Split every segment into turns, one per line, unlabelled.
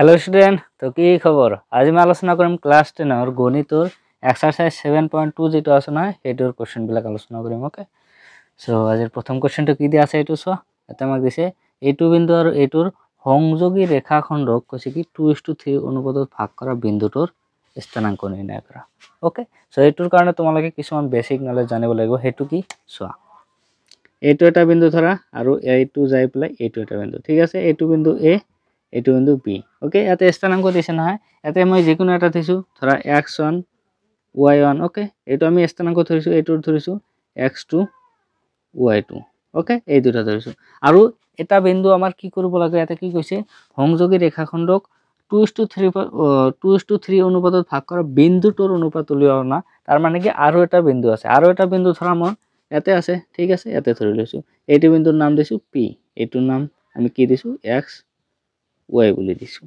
hello student তো কি খবর আজ আমি আলোচনা করম ক্লাস টেনর গণিতর এক্সারসাইজ সেভেন পয়েন্ট টু যেটা আছে না সেইটার কোশ্চেনবিল আলোচনা করি ওকে সো আজের প্রথম কোশ্চেনটা কি দিয়ে আছে এইটু চাতে আমাকে দিছে এইটু বিন্দু আর এইটোর সংযোগী রেখাখণ্ডক কৈছে কি টু ইস টু থ্রি অনুপাতত ভাগ করা বিন্দুটোর স্থানাঙ্ক নির্ণয় করা ওকে সো এইটোর কারণে তোমালে কিছু বেসিক নলেজ জানিব লাগবে সেইটু কি চা এইটো এটা বিন্দু ধরা আর এইটু যাই পেলায় এইটু এটা বিন্দু ঠিক আছে এইটু বিন্দু এ ಇದು পি ಬಿ ಓಕೆ ಯಾತ ಸ್ಥಾನಾಂಕ দিছে হয় ইয়াতে মই যিকোনো এটা থৈছো ধৰা x one y one okay এইটো আমি স্থানাঙ্ক ধৰিছোঁ এইটো ধৰিছোঁ x two y two okay এই দুটা ধৰিছোঁ আৰু এটা বিন্দু আমাৰ কি কৰিব লাগে ইয়াতে কি কৈছে সংযোগী ৰেখাখণ্ডক two is to three two is to three অনুপাতত ভাগ কৰা বিন্দুটোৰ অনুপাত উলিয়াও না তার মানে কি আৰু এটা বিন্দু আছে আৰু এটা বিন্দু ধৰা মই ইয়াতে আছে ঠিক আছে ইয়াতে ধৰি লৈছোঁ এইটো বিন্দুৰ নাম দিছোঁ পি এইটোৰ নাম আমি কি দিছোঁ এক্স ওয়াই বুলি দিছো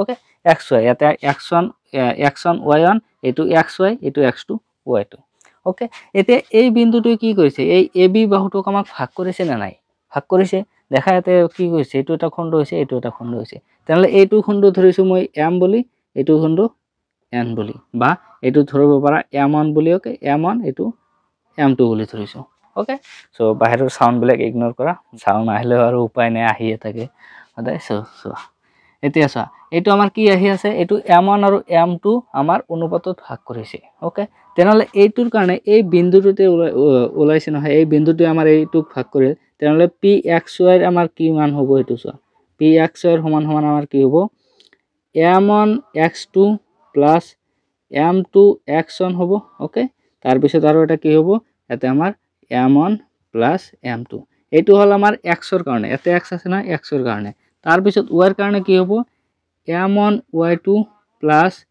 ওকে এক্স ওয়াই এটা x one x one y one এইটো এক্স ওয়াই এইটো x two y two okay এতিয়া এই বিন্দুটোৱে কি কৰিছে এই এ বি বাহুটোক আমাক ভাগ কৰেছে না নাই ভাগ কৰিছে দেখা ইয়াতে কি কৰিছে এইটো এটা খণ্ড হৈছে এইটো এটা খণ্ড হৈছে তেনেহ'লে এইটো খন্ড ধরেছো মই এম বুলি এইটো খন্ড এন বুলি বা এইটো ধৰিব পাৰা এম ওৱান বুলি অ'কে এম ওৱান এইটো এম টু বুলি ধৰেছো ওকে চ' বাহিৰৰ সাউন্ডবিল ইগন'ৰ কৰা চাউণ্ড আহিলেও আৰু উপায় নাই আহিয়ে থাকে সদায় সো চোৱা এতিয়া চা এইটো আমাৰ কি আহি আছে এইটো এম ওৱান আৰু এম টু আমাৰ অনুপাতত ভাগ কৰিছে অ'কে তেনেহ'লে এইটোৰ কাৰণে এই বিন্দুটোতে ওলাই ওলাইছে নহয় এই বিন্দুটোৱে আমাৰ এইটোক ভাগ কৰিল তেনেহ'লে পি এক্স ৱাইৰ আমাৰ কি মান হ'ব এইটো চোৱা পি এক্স ৱাইৰ সমান সমান আমাৰ কি হ'ব M one x two plus M two x one হ'ব অ'কে তাৰপিছত আৰু এটা কি হ'ব ইয়াতে আমাৰ M one plus M two এইটো হ'ল আমাৰ এক্সৰ কাৰণে ইয়াতে এক্স আছে নহয় এক্সৰ কাৰণে তাৰপিছত ৱাইৰ কাৰণে কি হ'ব M one Y two plus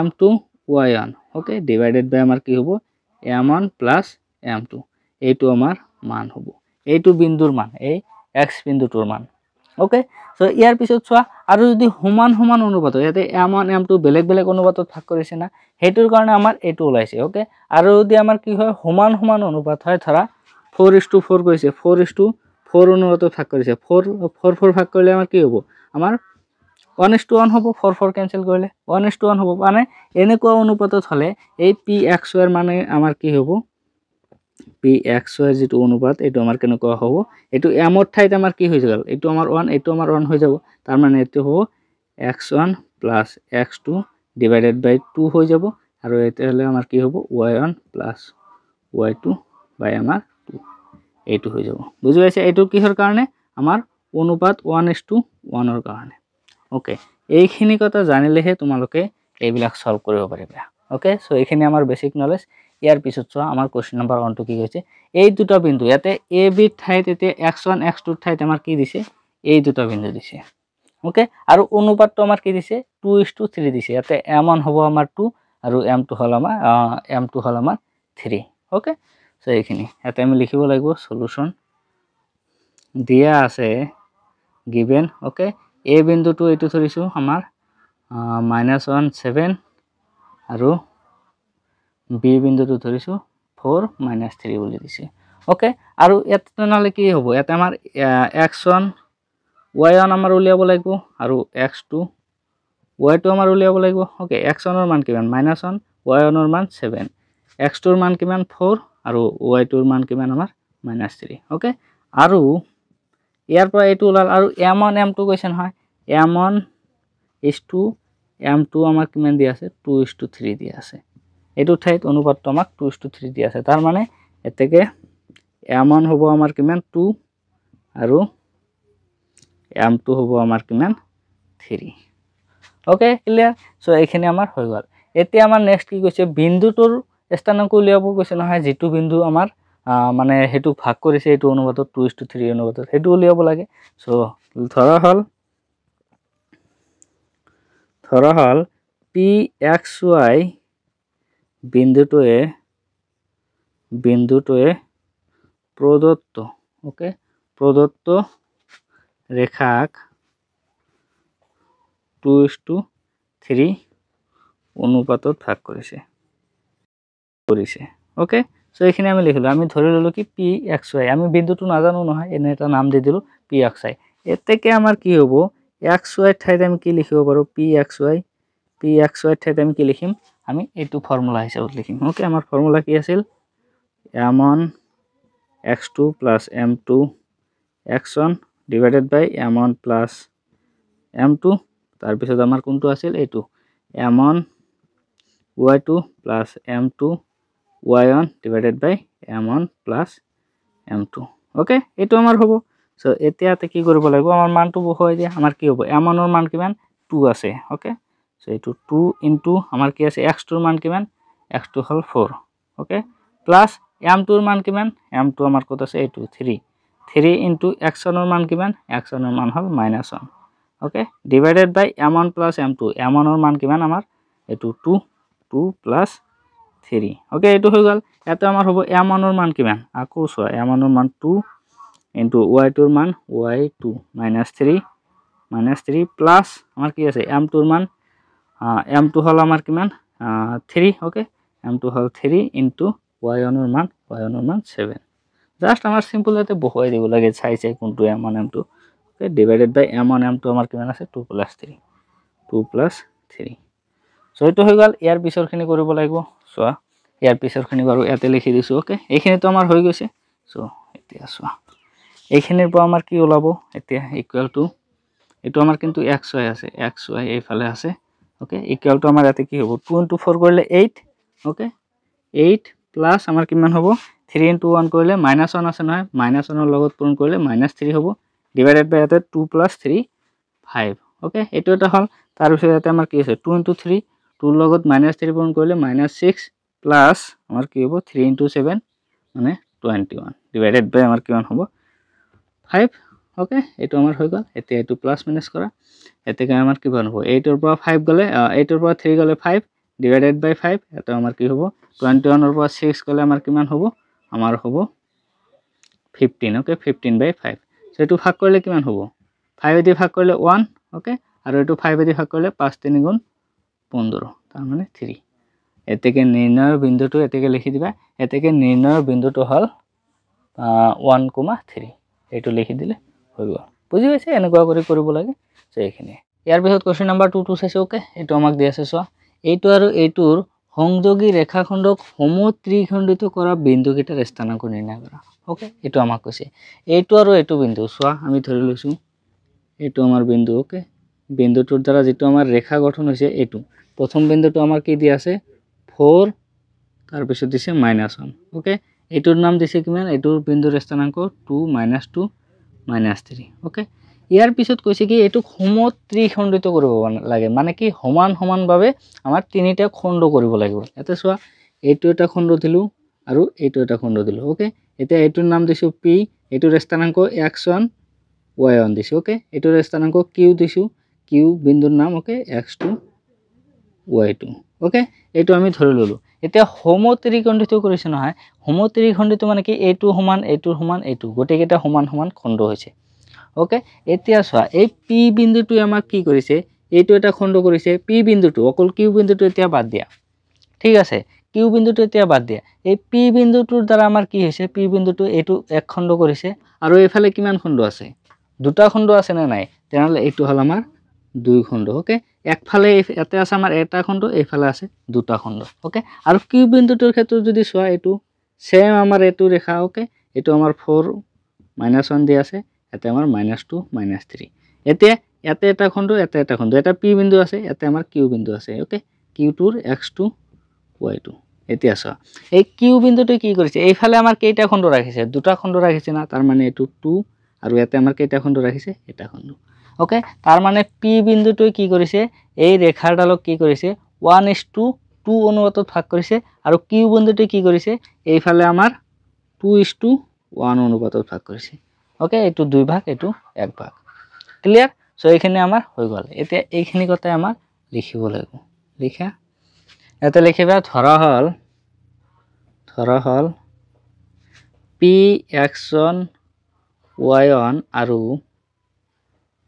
M two Y one okay divided by আমাৰ কি হ'ব M one plus M two এইটো আমাৰ মান হ'ব এইটো বিন্দুৰ মান এই এক্স বিন্দুটোৰ মান অ'কে চ' ইয়াৰ পিছত চোৱা আৰু যদি সমান সমান অনুপাতত ইয়াতে এম ওৱান এম টু বেলেগ বেলেগ অনুপাতত ভাগ কৰিছে না সেইটোৰ কাৰণে আমাৰ এইটো ওলাইছে অ'কে আৰু যদি আমাৰ কি হয় সমান সমান অনুপাত হয় ধৰা ফ'ৰ ইজ টু ফ'ৰ গৈছে ফ'ৰ ইজ টু ফোর অনুগত ভাগ করেছে ফোর ফোর ফোর ভাগ করলে আমার কি হবো আমার ওয়ান এস টু ওয়ান হবো ফোর ফোর ক্যান্সেল কৰিলে ওয়ান এস টু ওয়ান হব মানে এনেকুৱা অনুপাতত হ'লে এই পি এক্সৰ মানে আমাৰ কি হ'ব পি এক্সৰ যিটো অনুপাত এইটো আমাৰ কেনেকুৱা হ'ব এইটো এমৰ ঠাইত আমাৰ কি হৈ গ'ল এইটো আমাৰ ওৱান এইটো আমাৰ ওৱান হৈ যাব তাৰমানে এইটো হ'ব x one plus x two divided by two হৈ যাব আৰু হলে আমাৰ কি হ'ব Y one plus Y two by আমাৰ এইটো হৈ যাব বুজি পাইছে এইটো কিহৰ কাৰণে আমাৰ অনুপাত ওৱান এছ টু ওৱানৰ কাৰণে অ'কে এইখিনি কথা জানিলেহে তোমালোকে এইবিলাক চল্ভ কৰিব পাৰিবা অ'কে চ' এইখিনি আমাৰ বেচিক নলেজ ইয়াৰ পিছত চোৱা আমাৰ কুৱেশ্যন নম্বৰ ওৱানটো কি কৈছে এই দুটা বিন্দু ইয়াতে এ বি ঠাইত এতিয়া এক্স ওৱান এক্স টুৰ ঠাইত আমাৰ কি দিছে এই দুটা বিন্দু দিছে অ'কে আৰু অনুপাতটো আমাৰ কি দিছে টু ইজ টু থ্ৰী দিছে ইয়াতে এম ওৱান হ'ব আমাৰ টু আৰু এম টু হ'ল আমাৰ এম টু হ'ল আমাৰ থ্ৰী অ'কে সো এইখানে এতে আমি লিখব লাগবে সলিউশন দিয়া আছে গিভেন ওকে এ বিন্দুটো এটু ধরছো আমার মাইনাস ওয়ান সেভেন আর বি বিন্দুটো ধরছো ফোর মাইনাস থ্রি বলে দিছে ওকে আর এতে কি হব এতে আমার এক্স ওয়ান ওয়াই ওয়ান আমার উলিয়াব লাগবে আর এক্স টু ওয়াই টু আমার উলিয়াব লাগবে ওকে এক্স ওয়ানোর মান কি মাইনাস ওয়ান ওয়াই ওয়ানোর মান সেভেন এক্স টুর মান কি ফোর আৰু ৱাই টুৰ মান কিমান আমাৰ মাইনাছ থ্ৰী অ'কে আৰু ইয়াৰ পৰা এইটো ওলাল আৰু এম ওৱান এম টু কৈছে নহয় m one is to M two আমাক কিমান দি আছে টু ইজ টু থ্ৰী দি আছে এইটো ঠাইত অনুপাতটো আমাক টু ইজ টু থ্ৰী দি আছে তাৰমানে এতেকে এম ওৱান হ'ব আমাৰ কিমান টু আৰু এম টু হ'ব আমাৰ কিমান থ্ৰী অ'কে ক্লিয়াৰ চ' এইখিনি আমাৰ হৈ গ'ল এতিয়া আমাৰ নেক্সট কি কৈছে বিন্দুটোৰ স্থানাঙ্ক উলিয়াব কৈছে নহয় যিটো বিন্দু আমাৰ মানে সেইটো ভাগ কৰিছে এইটো অনুপাতত টু ইজ টু থ্ৰী অনুপাতত সেইটো উলিয়াব লাগে চ' ধৰা হ'ল ধৰা হ'ল পি এক্স ৱাই বিন্দুটোৱে বিন্দুটোৱে প্রদত্ত ওকে প্রদত্ত রেখাক টু ইস টু থ্রি অনুপাতত ভাগ করেছে কৰিছে অ'কে চ' এইখিনি আমি লিখিলোঁ আমি ধৰি ল'লোঁ কি পি এক্স ৱাই আমি বিন্দুটো নাজানো নহয় এনে এটা নাম দি দিলোঁ পি এক্স ৱাই এতেকে আমাৰ কি হ'ব এক্স ৱাইৰ ঠাইত আমি কি লিখিব পাৰোঁ P x y P x ৱাইৰ ঠাইত আমি কি লিখিম আমি এইটো ফৰ্মুলা হিচাপত লিখিম অ'কে আমাৰ ফৰ্মুলা কি আছিল m one x two plus M two x one divided by m one plus M two তাৰপিছত আমাৰ কোনটো আছিল এইটো m one y two plus M two y one divided by M one plus M two okay এইটো আমার হব so এতে কি করব আমার মানটো বহু যে আমার কি হব এম ওয়ানোর মান কি টু আছে ওকে সো এই টু ইন্টু আমার কি আছে এক্স টুর মান কি এক্স টু হল ফোর ওকে প্লাস এম টুর মান কি এম টু আমার কত আছে এইটু থ্রি থ্রি ইন্টু এক্স ওয়ানোর মান কি এক্স ওয়ানোর মান হল minus one okay divided by M one plus M two m ওয়ানোর মান কি আমার এই two two plus three okay এইটো হৈ গ'ল ইয়াতে আমাৰ হ'ব এ মানৰ মান কিমান আকৌ চোৱা এ মানৰ মান টু ইনটু ৱাই টুৰ মান y two minus three minus three plus আমাৰ কি আছে এম টুৰ মান এম টু হ'ল আমাৰ কিমান থ্ৰী অ'কে এম টু হ'ল থ্ৰী ইনটু ৱাই ৱানৰ মান ৱাই ৱানৰ মান ছেভেন জাষ্ট আমাৰ চিম্পল ইয়াতে বহুৱাই দিব লাগে চাই চাই কোনটো m one m two okay divided by m one m two আমাৰ কিমান আছে two plus three two plus three so' এইটো হৈ গ'ল ইয়াৰ পিছৰখিনি কৰিব লাগিব চোৱা ইয়াৰ পিছৰখিনি বাৰু ইয়াতে লিখি দিছোঁ অ'কে এইখিনিতো আমাৰ হৈ গৈছে চ' এতিয়া চোৱা এইখিনিৰ পৰা আমাৰ কি ওলাব এতিয়া ইকুৱেল টু এইটো আমাৰ কিন্তু এক্স ৱাই আছে এক্স ৱাই এইফালে আছে অ'কে ইকুৱেল টু আমাৰ ইয়াতে কি হ'ব টু ইণ্টু ফ'ৰ কৰিলে এইট অ'কে এইট প্লাছ আমাৰ কিমান হ'ব থ্ৰী ইন্টু ওৱান কৰিলে মাইনাছ ওৱান আছে নহয় মাইনাছ ওৱানৰ লগত পূৰণ কৰিলে মাইনাছ থ্ৰী হ'ব ডিভাইডেড বাই ইয়াতে two plus three five okay এইটো এটা হ'ল তাৰপিছত ইয়াতে আমাৰ কি আছে টু ইণ্টু থ্ৰী টু লগত মাইনাছ থ্ৰী পূৰণ কৰিলে মাইনাছ ছিক্স প্লাছ আমাৰ কি হ'ব থ্ৰী ইণ্টু ছেভেন মানে টুৱেণ্টি ওৱান ডিভাইডেড বাই আমাৰ কিমান হ'ব ফাইভ অ'কে এইটো আমাৰ হৈ গ'ল এতিয়া এইটো প্লাছ মাইনাছ কৰা এতিয়া আমাৰ কিমান হ'ব এইটোৰ পৰা ফাইভ গ'লে এইটোৰ পৰা থ্ৰী গ'লে ফাইভ ডিভাইডেড বাই ফাইভ এইটো আমাৰ কি হ'ব টুৱেণ্টি ওৱানৰ পৰা ছিক্স গ'লে আমাৰ কিমান হ'ব আমাৰ হ'ব fifteen okay fifteen by five so' এইটো ভাগ কৰিলে কিমান হ'ব ফাইভ এদি ভাগ কৰিলে ওৱান অ'কে আৰু এইটো ফাইভ এদি ভাগ কৰিলে পাঁচ তিনি পোন্ধৰ তাৰমানে থ্ৰী এতেকে নিৰ্ণয়ৰ বিন্দুটো এতেকে লিখি দিবা এতেকে নিৰ্ণয়ৰ বিন্দুটো হ'ল ওৱান কোমা থ্ৰী এইটো লিখি দিলে হৈ গ'ল বুজি পাইছে এনেকুৱা কৰি কৰিব লাগে চ' এইখিনিয়ে ইয়াৰ পিছত কুৱেশ্যন নাম্বাৰ টু টু চাইছোঁ অ'কে এইটো আমাক দি আছে চোৱা এইটো আৰু এইটোৰ সংযোগী ৰেখাখণ্ডক সম ত্ৰিখণ্ডিত কৰা বিন্দুকেইটাৰ স্থানাংক নিৰ্ণয় কৰা অ'কে এইটো আমাক কৈছে এইটো আৰু এইটো বিন্দু চোৱা আমি ধৰি লৈছোঁ এইটো আমাৰ বিন্দু অ'কে বিন্দুটোৰ দ্বাৰা যিটো আমাৰ ৰেখা গঠন হৈছে এইটো প্রথম বিন্দুটা আমার কি দিয়ে আছে ফোর তাৰপিছত দিছে মাইনাছ ওৱান অ'কে এইটোৰ নাম দিছে কিমান এইটোৰ বিন্দুৰ স্থানাংক two minus two minus three okay ইয়াৰ পিছত কৈছে কি এইটোক সমত ত্ৰিখণ্ডিত কৰিব লাগে মানে কি সমান সমানভাৱে আমাৰ তিনিটা খণ্ড কৰিব লাগিব ইয়াতে চোৱা এইটো এটা খণ্ড দিলোঁ আৰু এইটো এটা খণ্ড দিলোঁ অ'কে এতিয়া এইটোৰ নাম দিছোঁ পি এইটোৰ স্থানাংক এক্স ওৱান ৱাই ওৱান দিছোঁ অ'কে এইটোৰ স্থানাংক কিউ দিছোঁ কিউ বিন্দুৰ নাম okay x two y two okay এইটো আমি ধৰি ল'লোঁ এতিয়া হোম ত্ৰিখণ্ডিত কৰিছে নহয় হোম ত্ৰিখণ্ডিত মানে কি এইটো সমান এইটোৰ সমান এইটো গোটেইকেইটা সমান সমান খণ্ড হৈছে অ'কে এতিয়া চোৱা এই পি বিন্দুটোৱে আমাক কি কৰিছে এইটো এটা খণ্ড কৰিছে পি বিন্দুটো অকল কিউ বিন্দুটো এতিয়া বাদ দিয়া ঠিক আছে কিউ বিন্দুটো এতিয়া বাদ দিয়া এই পি বিন্দুটোৰ দ্বাৰা আমাৰ কি হৈছে পি বিন্দুটো এইটো এক খণ্ড কৰিছে আৰু এইফালে কিমান খণ্ড আছে দুটা খণ্ড আছেনে নাই তেনেহ'লে এইটো হ'ল আমাৰ দুই খণ্ড অ'কে একফালে ইয়াতে আছে আমার এটা খণ্ড এইফালে আছে দুটা খণ্ড ওকে আর কিউ বিন্দুটির ক্ষেত্রে যদি চা এই সেম আমার এই রেখা ওকে এই আমার ফোর মাইনাস ওয়ান দিয়ে আছে এতে আমার মাইনাস টু মাইনাস থ্রি এতে এতে এটা খণ্ড এতে এটা খণ্ড এটা পি বিন্দু আছে এতে আমার কিউ বিন্দু আছে ওকে কিউ টুর এক্স টু ওয়াই টু এতিয়া চা এই কিউ বিন্দুটি কি করেছে এইফালে আমার কেইটা খণ্ড রাখিছে দুটা খণ্ড রাখিছে না তার মানে টু আর এতে আমার কেইটা খণ্ড রাখিছে এটা খণ্ড ওকে তার মানে পি বিন্দুটোই কি কৰিছে এই ৰেখাডালক কি কৰিছে ওৱান ইজ টু টু অনুপাতত ভাগ কৰিছে আৰু কিউ বিন্দুটোৱে কি কৰিছে এইফালে আমাৰ টু ইজ টু ওৱান অনুপাতত ভাগ কৰিছে অ'কে এইটো দুই ভাগ এইটো এক ভাগ ক্লিয়াৰ চ' এইখিনি আমাৰ হৈ গ'ল এতিয়া এইখিনি কথাই আমাৰ লিখিব লাগিব লিখা ইয়াতে লিখিবা ধৰা হ'ল ধৰা হ'ল P x one y one আৰু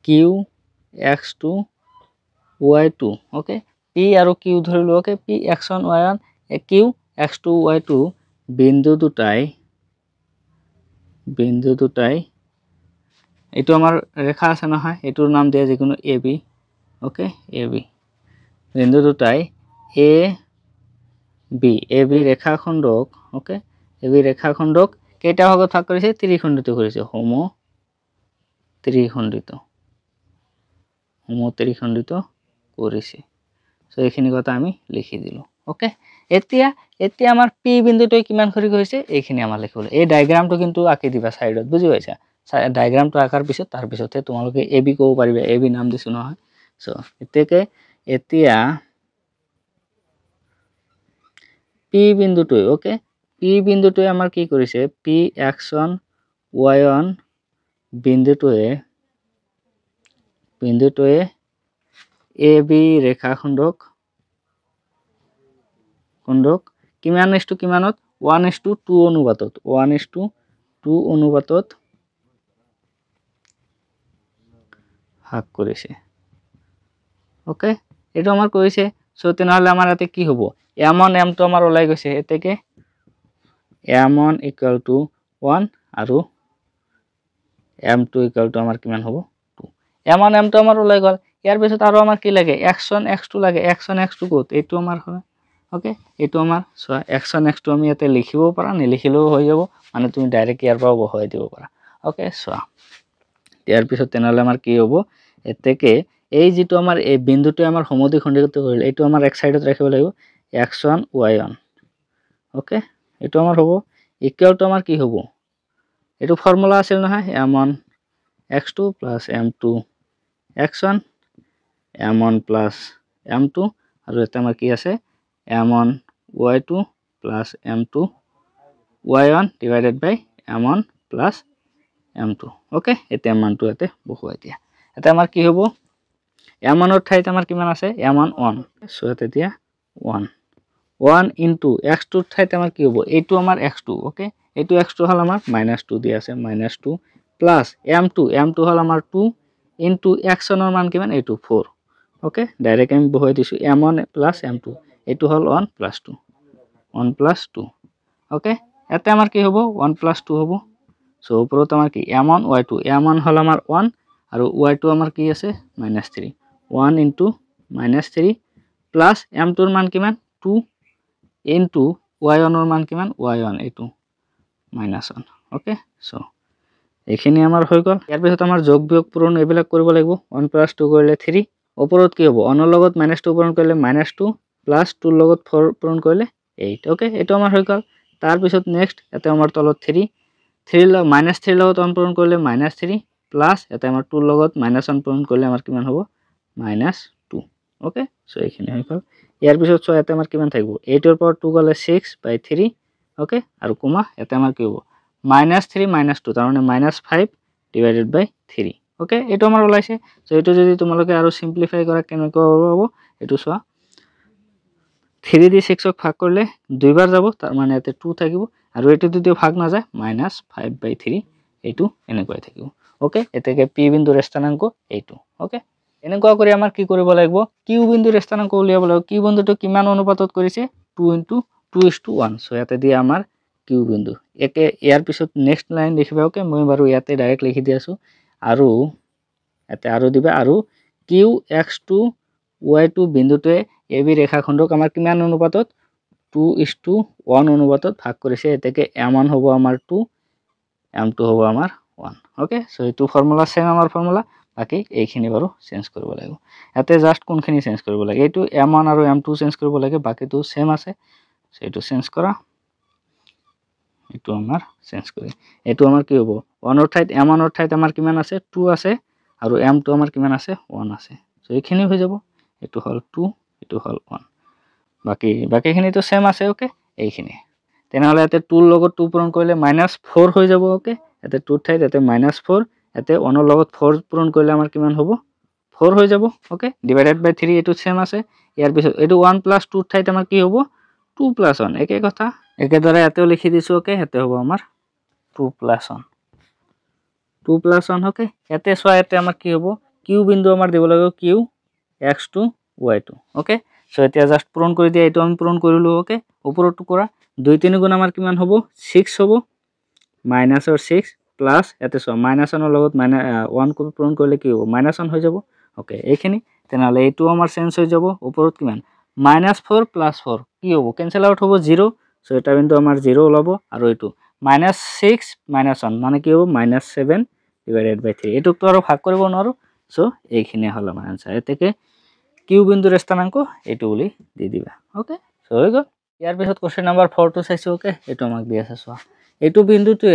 Q x two y two okay P আৰু কিউ ধৰিলোঁ okay P x one y one Q x two y two বিন্দু দুটাই বিন্দু দুটাই এইটো আমাৰ ৰেখা আছে নহয় এইটোৰ নাম দিয়ে যিকোনো A B okay A B বিন্দু দুটাই এ বি এ বি ৰেখাখণ্ডক অ'কে এ বি ৰেখাখণ্ডক কেইটা ভাগত ভাগ কৰিছে ত্ৰিখণ্ডিত কৰিছে হোম ত্ৰিখণ্ডিত মূর্তিখণ্ডিত কৰিছে সো এইখিনি কথা আমি লিখি দিলোঁ অ'কে এতিয়া এতিয়া আমাৰ পি বিন্দুটোৱে কিমান খৰি গৈছে এইখিনি আমাৰ লিখিবলৈ এই ডায়েগ্ৰামটো কিন্তু আঁকি দিবা ছাইডত বুজি পাইছা ডায়েগ্ৰামটো আঁকাৰ পিছত তাৰপিছতে তোমালোকে এ বি ক'ব পাৰিবা এ বি নাম দিছোঁ নহয় চ' এতিয়াকে এতিয়া পি বিন্দুটোৱে অ'কে পি বিন্দুটোৱে আমাৰ কি কৰিছে পি এক্স ওৱান ৱাই বিন্দুটোৱে বিন্দুটোৱে এ বি ৰেখাখণ্ডক খণ্ডক কিমান ইছ টু কিমানত ওৱান ইছ টু টু অনুপাতত ওৱান ইছ টু টু অনুপাতত ভাগ কৰিছে অ'কে এইটো আমাৰ কৰিছে চ' তেনেহ'লে আমাৰ ইয়াতে কি হ'ব এম এম এমটো আমাৰ ওলাই গৈছে এতেকে m one equal to one আৰু এম টু ইকুয়াল টু আমাৰ কিমান হ'ব এম ওয়ান এম টু আমার ওলাই গেল ইয়ার পিছত আরো আমার কি লাগে এক্স ওয়ান এক্স টু লাগে এক্স ওয়ান এক্স টু গোট এইটু আমার হবে ওকে এইটু আমার চা এক্স ওয়ান এক্স টু আমি এতে লিখিব পারা নিলিখিলেও হয়ে যাব মানে তুমি ডাইরেক্ট ইয়ার পরাও বহাই দিব পারা ওকে চা ইয়ার পিছত তেনহলে আমার কি হব এতেকে এই যেটু আমার এই বিন্দুটোই আমার সমদি খণ্ডিত করলে এইটু আমার এক সাইডত রাখব লাগবে x one y one okay এইটু আমার হব ইকুয়ালটো আমার কি হব এই ফর্মুলা আছে নহে m one x two plus M two x one m one plus M two আৰু ইয়াতে আমাৰ কি আছে m one Y two plus M two Y one divided by M one plus M two okay এতিয়া মানটো ইয়াতে বহুৱাই দিয়া ইয়াতে আমাৰ কি হ'ব এম ওৱানৰ ঠাইত আমাৰ কিমান আছে এম ওৱান ওৱান চ' ইয়াত এতিয়া ওৱান ওৱান ইনটু এক্স টুৰ ঠাইত আমাৰ কি হ'ব এইটো আমাৰ এক্স টু অ'কে এইটো এক্স টু হ'ল আমাৰ মাইনাছ টু দিয়া আছে minus two plus M two M two হ'ল আমাৰ টু ইনটু এক্সনৰ মান কিমান এইটো ফ'ৰ অ'কে ডাইৰেক্ট আমি বহুৱাই দিছোঁ m one plus M two এইটো হ'ল one plus two one plus two okay ইয়াতে আমাৰ কি হ'ব ওৱান প্লাছ টু হ'ব চ' ওপৰত আমাৰ কি m one Y two M one হ'ল আমাৰ ওৱান আৰু ৱাই টু আমাৰ কি আছে minus three one into minus three plus m টুৰ মান কিমান টু ইনটু ৱাই ওৱানৰ মান কিমান ৱাই ওৱান এইটো মাইনাছ ওৱান অ'কে চ' এইখিনি আমাৰ হৈ গ'ল ইয়াৰ পিছত আমাৰ যোগ বিয়োগ পূৰণ এইবিলাক কৰিব লাগিব ওৱান প্লাছ টু কৰিলে থ্ৰী ওপৰত কি হ'ব অনৰ লগত মাইনাছ টু পূৰণ কৰিলে মাইনাছ টু প্লাছ টুৰ লগত ফ'ৰ পূৰণ কৰিলে এইট অ'কে এইটো আমাৰ হৈ গ'ল তাৰপিছত নেক্সট ইয়াতে আমাৰ তলত থ্ৰী থ্ৰীৰ লগত মাইনাছ থ্ৰীৰ লগত ওৱান পূৰণ কৰিলে মাইনাছ থ্ৰী প্লাছ ইয়াতে আমাৰ টুৰ লগত মাইনাছ ওৱান পূৰণ কৰিলে আমাৰ কিমান হ'ব মাইনাছ টু অ'কে চ' এইখিনি হৈ গ'ল ইয়াৰ পিছত চ' ইয়াতে আমাৰ কিমান থাকিব এইটৰ পৰা টু গ'লে ছিক্স বাই থ্ৰী অ'কে আৰু কমা ইয়াতে আমাৰ কি হ'ব মাইনাস থ্ৰী মাইনাছ টু তাৰমানে minus five divided by three okay এইটো আমাৰ ওলাইছে চ' এইটো যদি তোমালোকে আৰু চিম্প্লিফাই কৰা কেনেকুৱা হ'ব এইটো চোৱা থ্ৰী দি ছিক্সক ভাগ কৰিলে দুইবাৰ যাব তাৰমানে ইয়াতে টু থাকিব আৰু এইটো যদি ভাগ নাযায় মাইনাছ ফাইভ বাই থ্ৰী এইটো এনেকুৱাই থাকিব অ'কে এতিয়া পি বিন্দুৰ স্থানাংক এইটো অ'কে এনেকুৱা কৰি আমাৰ কি কৰিব লাগিব কিউ বিন্দুৰ স্থানাংক উলিয়াব লাগিব কিউ বিন্দুটো কিমান অনুপাতত কৰিছে two into two is to one so' ইয়াতে দিয়ে আমাৰ কিউ বিন্দু একে ইয়াৰ পিছত নেক্সট লাইন লিখিবা অ'কে মই বাৰু ইয়াতে ডাইৰেক্ট লিখি দি আছো আৰু ইয়াতে আৰু দিবা আৰু Q x two y two বিন্দুটোৱে এ বি ৰেখাখণ্ডক আমাৰ কিমান অনুপাতত টু ইজ টু ওৱান অনুপাতত ভাগ কৰিছে এতেকে এম ওৱান হ'ব আমাৰ টু এম টু হ'ব আমাৰ ওৱান অ'কে চ' এইটো ফৰ্মুলা ছেম আমাৰ ফৰ্মুলা বাকী এইখিনি বাৰু চেঞ্জ কৰিব লাগিব ইয়াতে জাষ্ট কোনখিনি চেঞ্জ কৰিব লাগে এইটো এম ওৱান আৰু এম টু চেঞ্জ কৰিব লাগে বাকীটো ছেম আছে চ' এইটো চেঞ্জ কৰা এইটো আমাৰ চেঞ্জ কৰি এইটো আমাৰ কি হ'ব ওৱানৰ ঠাইত এমানৰ ঠাইত আমাৰ কিমান আছে টু আছে আৰু এমটো আমাৰ কিমান আছে ওৱান আছে চ' এইখিনি হৈ যাব এইটো হ'ল টু এইটো হ'ল ওৱান বাকী বাকীখিনিতো চেম আছে অ'কে এইখিনি তেনেহ'লে ইয়াতে টুৰ লগত টু পূৰণ কৰিলে মাইনাছ ফ'ৰ হৈ যাব অ'কে ইয়াতে টুৰ ঠাইত ইয়াতে মাইনাছ ফ'ৰ ইয়াতে ওৱানৰ লগত ফ'ৰ পূৰণ কৰিলে আমাৰ কিমান হ'ব ফ'ৰ হৈ যাব অ'কে ডিভাইডেড বাই থ্ৰী এইটো চেম আছে ইয়াৰ পিছত এইটো ওৱান প্লাছ টুৰ ঠাইত আমাৰ কি হ'ব টু প্লাছ ওৱান একে কথা একেদৰে ইয়াতেও লিখি দিছোঁ অ'কে সেইটো হ'ব আমাৰ two plus one two plus one okay ইয়াতে চোৱা ইয়াতে আমাৰ কি হ'ব কিউ বিন্দু আমাৰ দিব লাগিব Q x two y two okay so' এতিয়া জাষ্ট পূৰণ কৰি দিয়া এইটো আমি পূৰণ কৰিলোঁ অ'কে ওপৰতটো কৰা দুই তিনিগুণ আমাৰ কিমান হ'ব ছিক্স হ'ব মাইনাছৰ ছিক্স প্লাছ ইয়াতে চোৱা মাইনাছ ওৱানৰ লগত মাইনা ওৱান কপি পূৰণ কৰিলে কি হ'ব মাইনাছ ওৱান হৈ যাব অ'কে এইখিনি তেনেহ'লে এইটো আমাৰ চেঞ্জ হৈ যাব ওপৰত কিমান মাইনাছ ফ'ৰ প্লাছ ফ'ৰ কি হ'ব কেঞ্চেল আউট হ'ব জিৰ' সো এটা বিন্দু আমার জিরো ওলাব আর এই মাইনাস সিক্স মাইনাস ওয়ান মানে কি হব minus seven divided by three এইটুক তো আরো ভাগ করব নো সো এইখিন হল আমার আনসার এতে কিউ বিন্দুর স্থানাঙ্ক এইটু বলে দিয়ে দিবা ওকে সো হয়ে গেল ইয়ার পিছত কোশ্চেন নাম্বার ফোর টু চাইছো ওকে এই আমাক দিয়ে আছে চা এই বিন্দুটে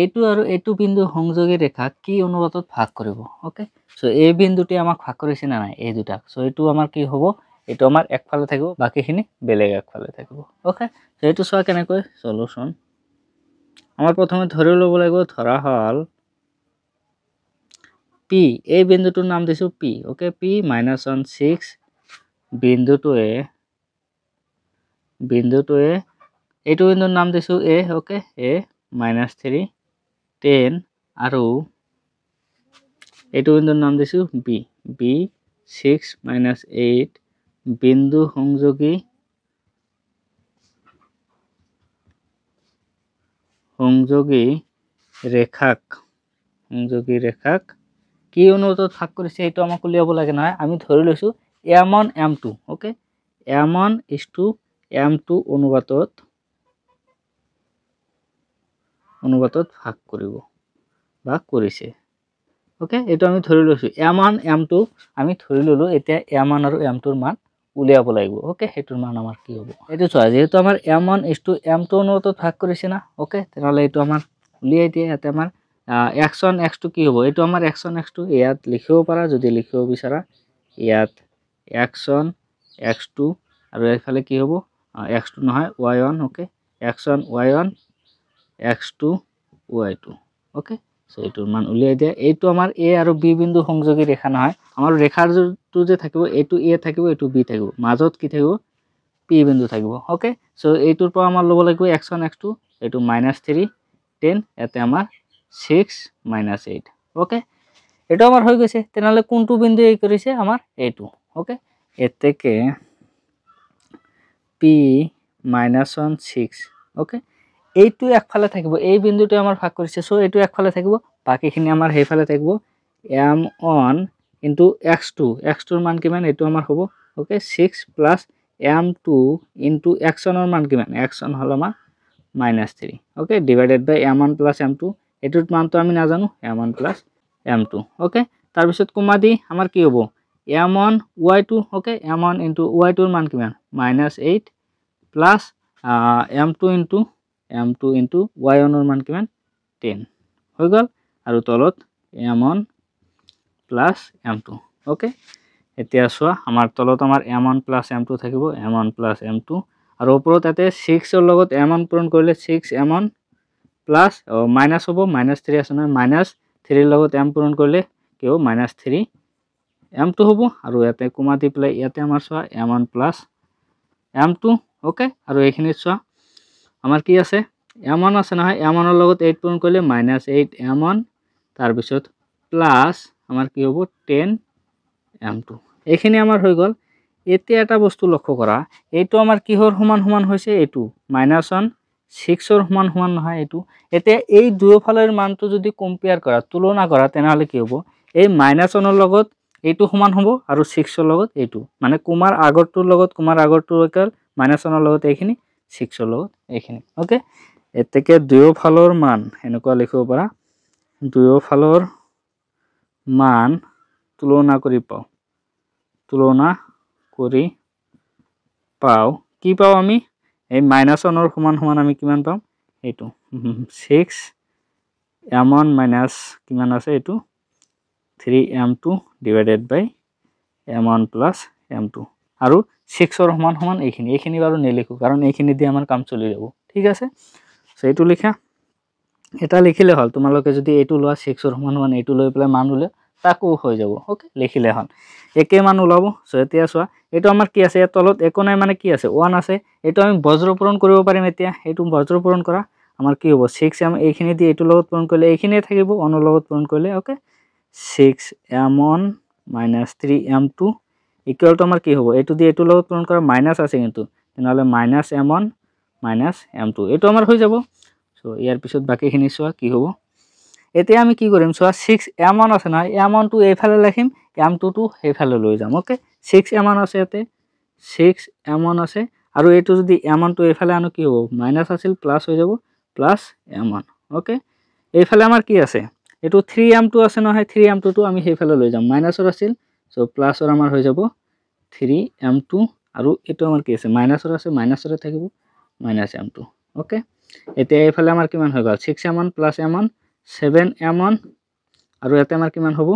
এইটু আর এই বিন্দু সংযোগী রেখা কি অনুপাতত ভাগ করব ওকে সো এই বিন্দুটি আমাক ভাগ করেছে না এই দুটাক সো এই আমার কি হবো এইটো আমাৰ একফালে থাকিব বাকীখিনি বেলেগ একফালে থাকিব অ'কে সেইটো চোৱা কেনেকৈ চলুচোন আমাৰ প্ৰথমে ধৰি ল'ব লাগিব ধৰা হ'ল পি এই বিন্দুটোৰ নাম দিছোঁ P okay P minus one six বিন্দুটোৱে বিন্দুটোৱে এইটো বিন্দুৰ নাম দিছোঁ A okay A minus three ten আৰু এইটো বিন্দুৰ নাম দিছোঁ B B six minus eight বিন্দু সংযোগী সংযোগী ৰেখাক সংযোগী ৰেখাক কি অনুপাতত ভাগ কৰিছে সেইটো আমাক উলিয়াব লাগে নহয় আমি ধৰি লৈছোঁ m one M two okay M one is to M two অনুপাতত অনুপাতত ভাগ কৰিব বা কৰিছে অ'কে এইটো আমি ধৰি লৈছোঁ এম ওৱান এম টু আমি ধৰি ল'লোঁ এতিয়া এম ওৱান আৰু এম টুৰ মান উলিয়াব লাগিব ওকে সেইটোৰ মান আমাৰ কি হ'ব এইটো চোৱা যিহেতু আমাৰ M one is to M two অনুৰোধত ভাগ কৰিছে না অ'কে তেনেহ'লে এইটো আমাৰ উলিয়াই দিয়ে ইয়াতে আমাৰ এক্স ওৱান এক্স টু কি হ'ব এইটো আমাৰ এক্স ওৱান এক্স টু ইয়াত লিখিব পাৰা যদি লিখিব বিচাৰা ইয়াত এক্স ওৱান এক্স টু আৰু এইফালে কি হ'ব এক্স টু নহয় y one okay x one y one x two y two okay so' এইটোৰ মান উলিয়াই দিয়ে এইটো আমাৰ এ আৰু বি বিন্দু সংযোগী ৰেখা নহয় আমাৰ ৰেখাৰটো যে থাকিব এইটো এ থাকিব এইটো বি থাকিব মাজত কি থাকিব পি বিন্দু থাকিব অ'কে চ' এইটোৰ পৰা আমাৰ ল'ব লাগিব এক্স ওৱান এক্স টু এইটো মাইনাছ থ্ৰী টেন ইয়াতে আমাৰ ছিক্স মাইনাছ এইট অ'কে এইটো আমাৰ হৈ গৈছে তেনেহ'লে কোনটো বিন্দু এই কৰিছে আমাৰ এইটো অ'কে এতেকে P minus one six okay এইটো একফালে থাকিব এই বিন্দুটোৱে আমাৰ ভাগ কৰিছে চ' এইটো একফালে থাকিব বাকীখিনি আমাৰ সেইফালে থাকিব M one into x two X টুর মান কি এই আমার হব okay six plus M two into এক্সনের মান কি এক্সন হল আমার minus three okay divided by M one plus M two এইটোর মান তো আমি না জানো M one plus M two okay তারপর কমা দি আমার কি হব M one Y two okay M one into Y টুর মান কি minus eight plus M two into M two into Y ওয়ানোর মান কি টেন হয়ে গেল আর তলত M one plus M two okay এতিয়া চোৱা আমাৰ তলত আমাৰ M one plus M two থাকিব M one plus M two আৰু ওপৰত ইয়াতে ছিক্সৰ লগত এম ওৱান পূৰণ কৰিলে six M one plus minus হ'ব মাইনাছ থ্ৰী আছে নহয় মাইনাছ থ্ৰীৰ লগত এম পূৰণ কৰিলে কি হ'ব মাইনাছ থ্ৰী এম টু হ'ব আৰু ইয়াতে কুমা দি পেলাই ইয়াতে আমাৰ চোৱা M one plus M two okay আৰু এইখিনিত চোৱা আমাৰ কি আছে এম ওৱান আছে নহয় এম ওৱানৰ লগত এইট পূৰণ কৰিলে মাইনাছ এইট এম ওৱান তাৰপিছত প্লাছ আমার কি হব 10 m2 এখানে আমার হই গল এতে এটা বস্তু লক্ষ্য করা এটো আমার কি হর সমান সমান হইছে এটো মাইনাস 1 6 এর সমান সমান হয় এটো এতে এই দুয়ো ফলের মান তো যদি কম্পেয়ার করা তুলনা করা তাহলে কি হব এই মাইনাস 1 এর লগত এটো সমান হবো আর 6 এর লগত এটো মানে কুমার আগর টু লগত কুমার আগর টু একাল মাইনাস 1 এর লগত এখিনি 6 এর লগত এখিনি ওকে এতেকে দুয়ো ফলের মান এনেকো লিখিব পড়া দুয়ো ফলের মান তুলনা কৰি পাওঁ তুলনা কৰি পাওঁ কি পাওঁ আমি এই মাইনাছ ওৱানৰ সমান সমান আমি কিমান পাওঁ এইটো ছিক্স এম ওৱান মাইনাছ কিমান আছে এইটো three M two divided by M one plus M two আৰু ছিক্সৰ সমান সমান এইখিনি এইখিনি বাৰু নিলিখোঁ কাৰণ এইখিনি দি আমাৰ কাম চলি যাব ঠিক আছে এইটো লিখা এটা লিখিলে হল তোমালোকে যদি এইটো লোৱা ছিক্স ৰহমান ওৱান এইটো লৈ পেলাই মান ওলে তাকো হৈ যাব অ'কে লিখিলে হ'ল একে মান ওলাব চ' এতিয়া চোৱা এইটো আমাৰ কি আছে ইয়াৰ তলত একো নাই মানে কি আছে ওৱান আছে এইটো আমি বজ্ৰপূৰণ কৰিব পাৰিম এতিয়া এইটো বজ্ৰপূৰণ কৰা আমাৰ কি হ'ব ছিক্স এম এইখিনি দি এইটোৰ লগত পূৰণ কৰিলে এইখিনিয়ে থাকিব অনৰ লগত পূৰণ কৰিলে okay six M one minus three M two ইকুৱেলটো আমাৰ কি হ'ব এইটো দি এইটোৰ লগত পূৰণ কৰা মাইনাছ আছে কিন্তু তেনেহ'লে minus M one minus M two এইটো আমাৰ হৈ যাব সো ইয়ার পিছত বাকিখিনি চা কি হব এতিয়া আমি কি করিম চা সিক্স এমন আছে না এমনটু এইফালে লিখিম এম টু টু সেইফালে লো যাম ওকে সিক্স এমন আছে এতে সিক্স এমন আছে আর এই যদি এমনটু এইফালে আনো কি হব মাইনাস আসিল প্লাস হয়ে যাব প্লাস এমন ওকে এইফালে আমার কি আছে এই থ্রি এম টু আছে নয় থ্রি এম টু আমি সেইফালে লো যাম মাইনাসর আসিল সো প্লাসর আমার হয়ে যাব থ্রি এম টু আর এই আমার কি আছে মাইনাসর আছে মাইনাসরে থাকবে মাইনাস এম টু ওকে এতিয়া এইফালে আমাৰ কিমান হৈ গ'ল six M one plus M one seven M one আৰু ইয়াতে আমাৰ কিমান হ'ব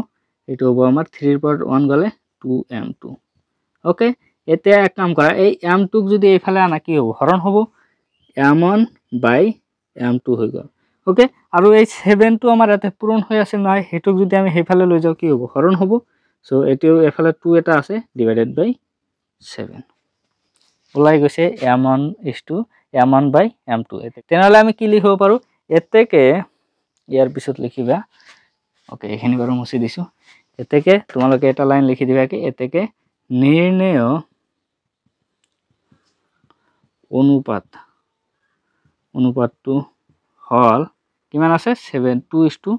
এইটো হ'ব আমাৰ থ্ৰীৰ পৰা ওৱান গ'লে টু এম টু অ'কে এতিয়া এক কাম কৰা এই এম টুক যদি এইফালে আনা কি হ'ব হৰণ হ'ব M one by M two হৈ গ'ল অ'কে আৰু এই ছেভেনটো আমাৰ ইয়াতে পূৰণ হৈ আছে নহয় সেইটোক যদি আমি সেইফালে লৈ যাওঁ কি হ'ব হৰণ হ'ব চ' এতিয়াও এইফালে টু এটা আছে ডিভাইডেড বাই ছেভেন ওলাই গৈছে M one is to M one by M two তেনেহ'লে আমি কি লিখিব পাৰোঁ এতেকে ইয়াৰ পিছত লিখিবা অ'কে এইখিনি বাৰু মুচি দিছোঁ এতেকে তোমালোকে এটা লাইন লিখি দিবা কি এতেকে নিৰ্ণয় অনুপাত অনুপাতটো হ'ল কিমান আছে seven two is to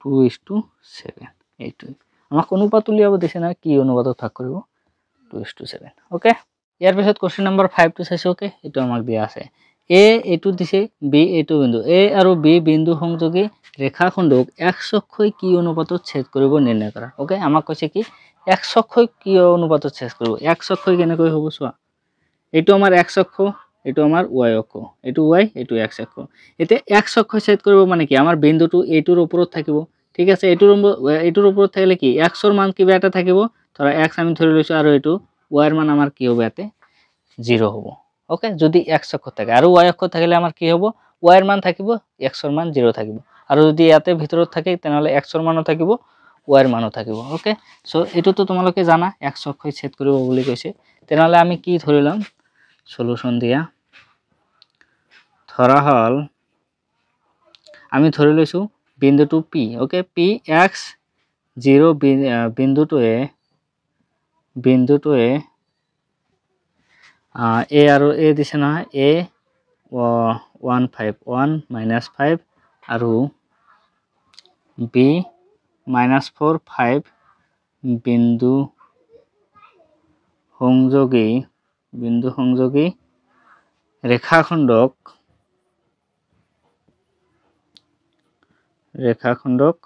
two is to seven এইটোৱে আমাক অনুপাত উলিয়াব দিছে না কি অনুপাতত ভাগ কৰিব two is to seven okay ইয়াৰ পিছত কুৱেশ্যন নম্বৰ ফাইভটো চাইছোঁ অ'কে এইটো আমাক দিয়া আছে এ এইটো দিছে বি এইটো বিন্দু এ আৰু বি বিন্দু সংযোগী ৰেখাখণ্ডক এক্স অক্ষই কি অনুপাতত ছেদ কৰিব নিৰ্ণয় কৰা অ'কে আমাক কৈছে কি এক্স অক্ষই কি অনুপাতত ছেদ কৰিব এক্স অক্ষই কেনেকৈ হ'ব চোৱা এইটো আমাৰ এক্স অক্ষ এইটো আমাৰ ৱাই অক্ষ এইটো ৱাই এইটো এক্স অক্ষ এতিয়া এক্স অক্ষই ছেদ কৰিব মানে কি আমাৰ বিন্দুটো এইটোৰ ওপৰত থাকিব ঠিক আছে এইটোৰ এইটোৰ ওপৰত থাকিলে কি এক্সৰ মান কিবা এটা থাকিব ধৰা এক্স আমি ধৰি লৈছোঁ আৰু এইটো ওয়ার মান আমার কি হবে এতে জিরো হব ওকে যদি এক্স অক্ষ থাকে আর ওয়াই অক্ষ থাকলে আমার কি হব ওয়াইয়ের মান থাকিব এক্সর মান জিরো থাকিব আর যদি ইয়াতে ভিতৰত থাকে তেনেহ'লে এক্সৰ মানো থাকিব ওয়াইৰ মানো থাকিব অ'কে চ' এইটোতো তোমালোকে জানা এক্স অক্ষই ছেদ কৰিব বুলি কৈছে তেনেহ'লে আমি কি ধৰি ল'ম চলুশ্যন দিয়া ধৰা হ'ল আমি ধৰি লৈছোঁ বিন্দুটো P okay P X zero' বিন্দুটোৱে বিন্দু এ এ আৰু এ দিছে না A one five one minus five আৰু বি মাইনাছ ফ'ৰ ফাইভ বিন্দু সংযোগী বিন্দু সংযোগী ৰেখাখণ্ডক ৰেখাখণ্ডক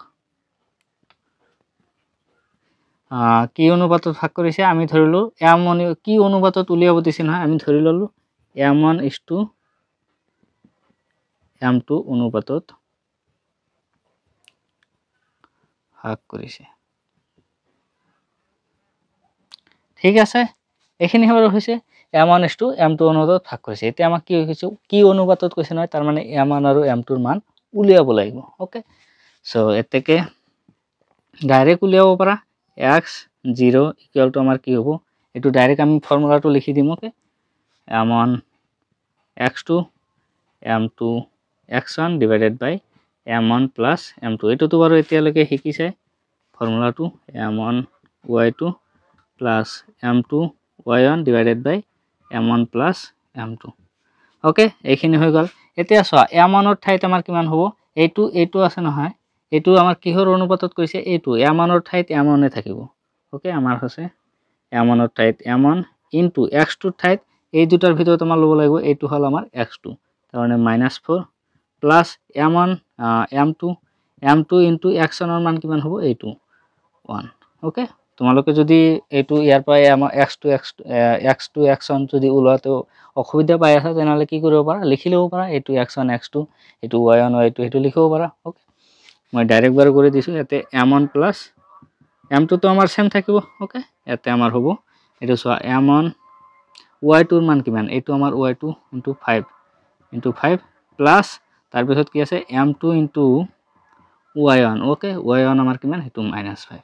কি অনুপাতত ভাগ কৰিছে আমি ধৰিলোঁ এম ওৱান কি অনুপাতত উলিয়াব দিছে নহয় আমি ধৰি ল'লোঁ M one is to M two অনুপাতত ভাগ কৰিছে ঠিক আছে এইখিনি বাৰু হৈছে M one is to M two অনুপাতত ভাগ কৰিছে এতিয়া আমাক কি হয়েছে কি অনুপাতত কৈছে নহয় তাৰমানে এম ওয়ান আৰু এম টুর মান উলিয়াব লাগিব অ'কে চ' এতেকে ডাইৰেক্ট উলিয়াব পাৰা এক্স জিৰ' ইকুৱেল টু আমাৰ কি হ'ব এইটো ডাইৰেক্ট আমি ফৰ্মুলাটো লিখি দিম okay M one x two M two x one divided by M one plus M two এইটোতো বাৰু এতিয়ালৈকে শিকিছে ফৰ্মুলাটো M one Y two plus M two Y one divided by M one plus M two okay এইখিনি হৈ গ'ল এতিয়া চোৱা এম ওৱানৰ ঠাইত আমাৰ কিমান হ'ব এইটো এইটো আছে নহয় এইটো আমাৰ কিহৰ অনুপাতত কৈছে এইটো এম ঠাইত এম ওৱানে থাকিব অ'কে আমাৰ হৈছে এম ঠাইত এম ওৱান ইনটু এক্স টুৰ ঠাইত এই দুটাৰ ভিতৰত আমাৰ ল'ব লাগিব এইটো হ'ল আমাৰ এক্স টু তাৰমানে minus four plus M M two M two into X মান কিমান হ'ব এইটো ওৱান অ'কে তোমালোকে যদি এইটো ইয়াৰ পৰাই আমাৰ x two X X two X যদি ওলোৱাটো অসুবিধা পাই আছা তেনেহ'লে কি কৰিব পাৰা লিখি ল'ব পাৰা এইটো এক্স এক্স টু এইটো ৱাই ওৱান ৱাই টু সেইটো লিখিব পাৰা অ'কে মই ডাইরেক্ট বাৰ কৰি দিছোঁ ইয়াতে এম ওৱান প্লাছ এম টুটো আমাৰ চেম থাকিব অ'কে ইয়াতে আমাৰ হ'ব এইটো চোৱা এম ওৱান ৱাই টুৰ মান কিমান এইটো আমাৰ Y two into five into five plus তাৰপিছত কি আছে M two into Y one okay Y one আমাৰ কিমান সেইটো minus five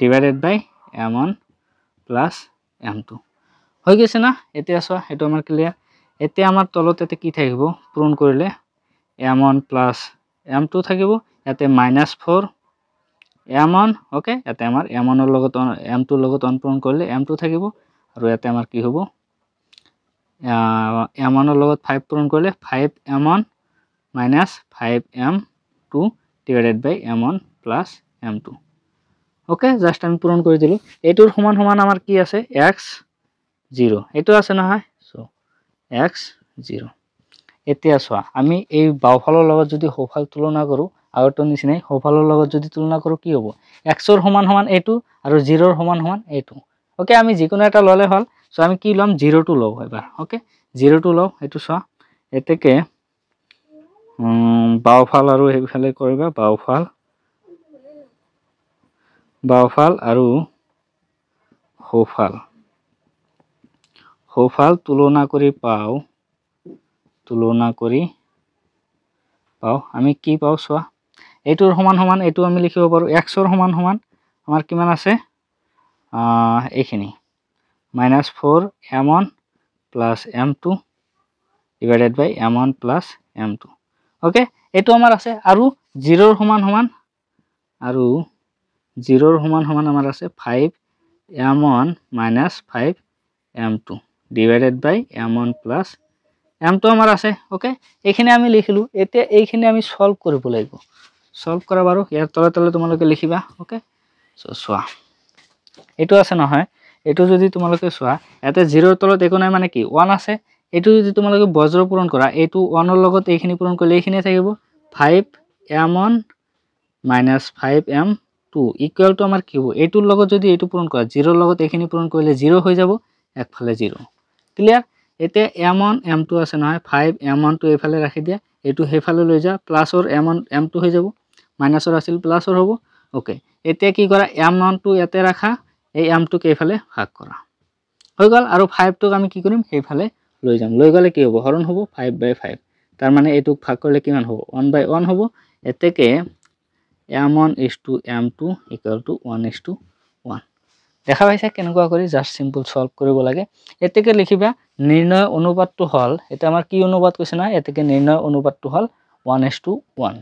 divided by M one plus M two হৈ গৈছে না এতিয়া চোৱা সেইটো আমাৰ ক্লিয়াৰ এতিয়া আমাৰ তলত এতিয়া কি থাকিব পূৰণ কৰিলে M one plus M two থাকিব ইয়াতে minus four M one okay ইয়াতে আমাৰ এম ওৱানৰ লগত এম টুৰ লগত অন কৰিলে এম টু থাকিব আৰু ইয়াতে আমাৰ কি হ'ব এম ওৱানৰ লগত ফাইভ পূৰণ কৰিলে five M one minus five M two divided by M one plus M two okay just আমি পূৰণ কৰি দিলোঁ এইটোৰ সমান সমান আমাৰ কি আছে এক্স জিৰ' এইটো আছে নহয় চ' এক্স জিৰ' এতিয়া চোৱা আমি এই বাওঁফালৰ লগত যদি সোঁফাল তুলনা কৰোঁ আগৰটো নিচিনাই সোঁফালৰ লগত যদি তুলনা কৰোঁ কি হ'ব এক্সৰ সমান সমান এইটো আৰু জিৰ'ৰ সমান সমান এইটো অ'কে আমি যিকোনো এটা ল'লে হ'ল চ' আমি কি ল'ম জিৰ'টো লওঁ এবাৰ অ'কে জিৰ'টো লওঁ এইটো চোৱা এতেকে বাওঁফাল আৰু সেইফালে কৰিবা বাওঁফাল বাওঁফাল আৰু সোঁফাল সোঁফাল তুলনা কৰি পাওঁ তুলনা কৰি পাওঁ আমি কি পাওঁ চোৱা এইটোৰ সমান সমান এইটো আমি লিখিব পাৰোঁ এক্সৰ সমান সমান আমাৰ কিমান আছে এইখিনি minus four M one plus M two divided by M one plus M two okay এইটো আমাৰ আছে আৰু জিৰ'ৰ সমান সমান আৰু জিৰ'ৰ সমান সমান আমাৰ আছে five M one minus five M two divided by M one plus এমটো আমার আছে ওকে এইখিনি আমি লিখিলোঁ এতিয়া এইখিনি আমি ছল্ভ কৰিব লাগিব ছল্ভ কৰা বাৰু ইয়াৰ তলে তলে তোমালোকে লিখিবা অ'কে চ' চোৱা এইটো আছে নহয় এইটো যদি তোমালোকে চোৱা ইয়াতে জিৰ'ৰ তলত একো নাই মানে কি ওৱান আছে এইটো যদি তোমালোকে বজ্ৰ পূৰণ কৰা এইটো ওৱানৰ লগত এইখিনি পূৰণ কৰিলে এইখিনিয়ে থাকিব five M one minus five M two ইকুৱেলটো আমাৰ কি হ'ব এইটোৰ লগত যদি এইটো পূৰণ কৰা জিৰ'ৰ লগত এইখিনি পূৰণ কৰিলে জিৰ' হৈ যাব একফালে জিৰ' ক্লিয়াৰ এতিয়া এম ওৱান এম টু আছে নহয় ফাইভ এম ওৱানটো এইফালে ৰাখি দিয়া এইটো সেইফালে লৈ যা প্লাছৰ এম ওৱান এম টু হৈ যাব মাইনাছৰ আছিল প্লাছৰ হ'ব অ'কে এতিয়া কি কৰা এম ওৱানটো ইয়াতে ৰাখা এই এম টুক এইফালে ভাগ কৰা হৈ গ'ল আৰু ফাইভটোক আমি কি কৰিম সেইফালে লৈ যাম লৈ গ'লে কি হ'ব হৰণ হ'ব ফাইভ বাই ফাইভ তাৰমানে এইটোক ভাগ কৰিলে কিমান হ'ব ওৱান বাই ওৱান হ'ব এতেকে M one is to M two equal to one is to two পাইছা কেনেকুৱা কৰি জাষ্ট চিম্পল চল্ভ কৰিব লাগে এতেকে লিখিবা নিৰ্ণয় অনুপাতটো হ'ল এতিয়া আমাৰ কি অনুপাত কৈছে নহয় এতেকে নিৰ্ণয় অনুপাতটো হ'ল ওৱান এছ টু ওৱান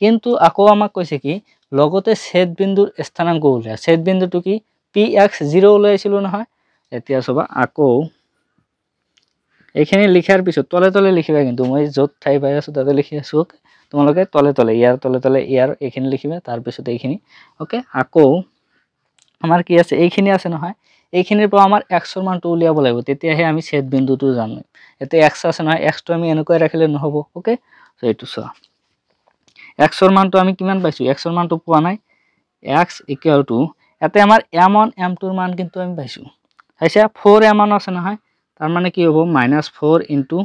কিন্তু আকৌ আমাক কৈছে কি লগতে ছেদবিন্দুৰ স্থানাংক উলিয়া ছেদবিন্দুটো কি পি এক্স জিৰ' উলিয়াইছিলোঁ নহয় এতিয়া চবা আকৌ এইখিনি লিখাৰ পিছত তলে তলে লিখিবা কিন্তু মই য'ত ঠাই পাই আছোঁ তাতে লিখি আছোঁ তোমালোকে তলে তলে ইয়াৰ তলে তলে ইয়াৰ এইখিনি লিখিবা তাৰপিছত এইখিনি অ'কে আকৌ আমাৰ কি আছে এইখিনি আছে নহয় এইখিনিৰ পৰা আমাৰ এক্সৰ মানটো উলিয়াব লাগিব তেতিয়াহে আমি ছেদ বিন্দুটো জানো এতিয়া এক্স আছে নহয় এক্সটো আমি এনেকুৱাই ৰাখিলে নহ'ব অ'কে চ' এইটো চোৱা এক্সৰ মানটো আমি কিমান পাইছোঁ এক্সৰ মানটো পোৱা নাই এক্স ইকুৱেল টু ইয়াতে আমাৰ এম ৱান এম টুৰ মান কিন্তু আমি পাইছোঁ চাইছা ফ'ৰ এম ৱান আছে নহয় তাৰমানে কি হ'ব minus four into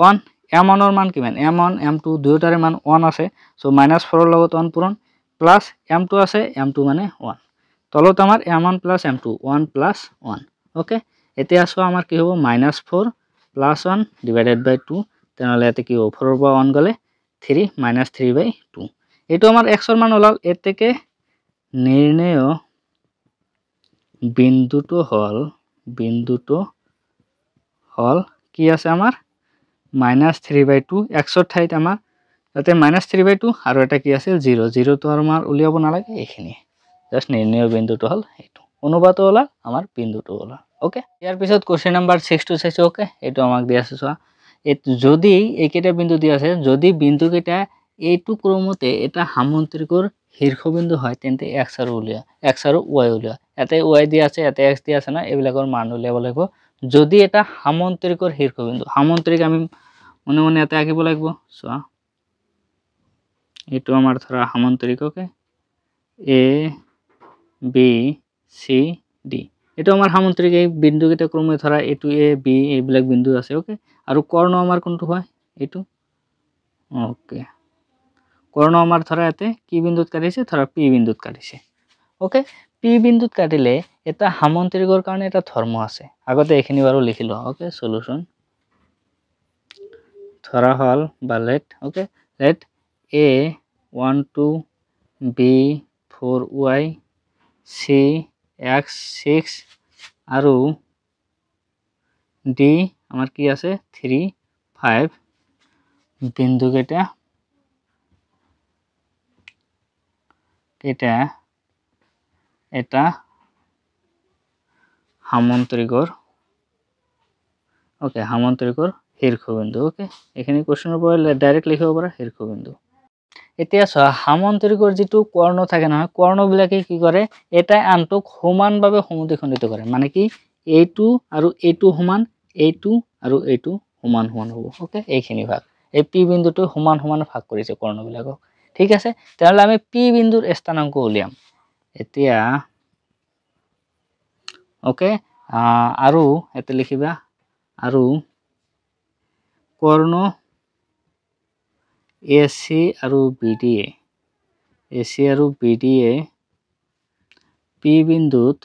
one M ৱানৰ মান কিমান এম ৱান এম টু দুয়োটাৰে মান ওৱান আছে চ' মাইনাছ ফ'ৰৰ লগত ওৱান পূৰণ প্লাছ এম টু আছে এম টু মানে ওৱান তলত তো আমার M one plus M two one plus one okay এতে আসবো আমার কি হব minus four plus one divided by two তেনেহ'লে ইয়াতে কি হ'ব ফ'ৰৰ পৰা ওৱান গ'লে থ্ৰী মাইনাছ থ্ৰী বাই টু এইটো আমাৰ এক্সৰ মান ওলাল এতেকে নিৰ্ণয় বিন্দুটো হ'ল বিন্দুটো হ'ল কি আছে আমাৰ মাইনাছ থ্ৰী বাই টু এক্সৰ ঠাইত আমাৰ তাতে মাইনাছ থ্ৰী বাই টু আৰু এটা কি আছিল জিৰ' জিৰ'টো আৰু আমাৰ উলিয়াব নালাগে এইখিনিয়ে জাস্ট নির্ণয় বিন্দুটো হ'ল এইটো অনুপাতো ওলা আমাৰ বিন্দুটো ওলা অ'কে ইয়াৰ পিছত কুৱেশ্যন নাম্বাৰ ছিক্সটো চাইছোঁ অ'কে এইটো আমাক দিয়া আছে চোৱা যদি এইকেইটা বিন্দু দিয়া আছে যদি বিন্দুকেইটা এইটো ক্ৰমতে এটা সামন্ত্ৰিকৰ শীৰ্ষবিন্দু হয় তেন্তে এক্স আৰু উলিওৱা এক্স আৰু ৱাই উলিওৱা ইয়াতে ৱাই দিয়া আছে ইয়াতে এক্স দিয়া আছে না এইবিলাকৰ মান উলিয়াব লাগিব যদি এটা সামন্ত্ৰিকৰ শীৰ্ষবিন্দু সামন্ত্ৰিক আমি মনে মনে ইয়াতে আঁকিব লাগিব চোৱা এইটো আমাৰ ধৰা সামন্ত্ৰিক okay A B C D এইটো আমাৰ সামন্ত্ৰিক এই বিন্দুকেইটা ক্ৰমে ধৰা এইটো এ বি এইবিলাক বিন্দু আছে অ'কে আৰু কৰ্ণ আমাৰ কোনটো হয় এইটো অ'কে কৰ্ণ আমাৰ ধৰা ইয়াতে কি বিন্দুত কাটিছে ধৰা পি বিন্দুত কাটিছে অ'কে পি বিন্দুত কাটিলে এটা সামন্ত্ৰিকৰ কাৰণে এটা ধৰ্ম আছে আগতে এইখিনি বাৰু লিখি লোৱা অ'কে চলুশ্যন ধৰা হ'ল বা let okay let A one two B four Y C X six আৰু ডি আমার কি আছে থ্রি ফাইভ বিন্দুকেইটা এটা এটা হামন্ত্রিকর ওকে হামন্ত্রিকর হীর্ঘবিন্দু ওকে এখানে কোশ্চেনের পরে ডাইরেক্ট লিখে পারা হীর্ঘবিন্দু এতিয়া চোৱা সামন্তৰিকৰ যিটো কৰ্ণ থাকে নহয় কৰ্ণবিলাকে কি কৰে এটাই আনটোক সমানভাৱে সমুদি খণ্ডিত কৰে মানে কি এইটো আৰু এইটো সমান এইটো আৰু এইটো সমান সমান হ'ব অ'কে এইখিনি ভাগ এই পি বিন্দুটো সমান সমান ভাগ কৰিছে কৰ্ণবিলাকক ঠিক আছে তেনেহ'লে আমি পি বিন্দুৰ স্থানাংক উলিয়াম এতিয়া অ'কে আৰু ইয়াতে লিখিবা আৰু কৰ্ণ এ চি আৰু B D A A C আৰু বি ডি এ পি বিন্দুত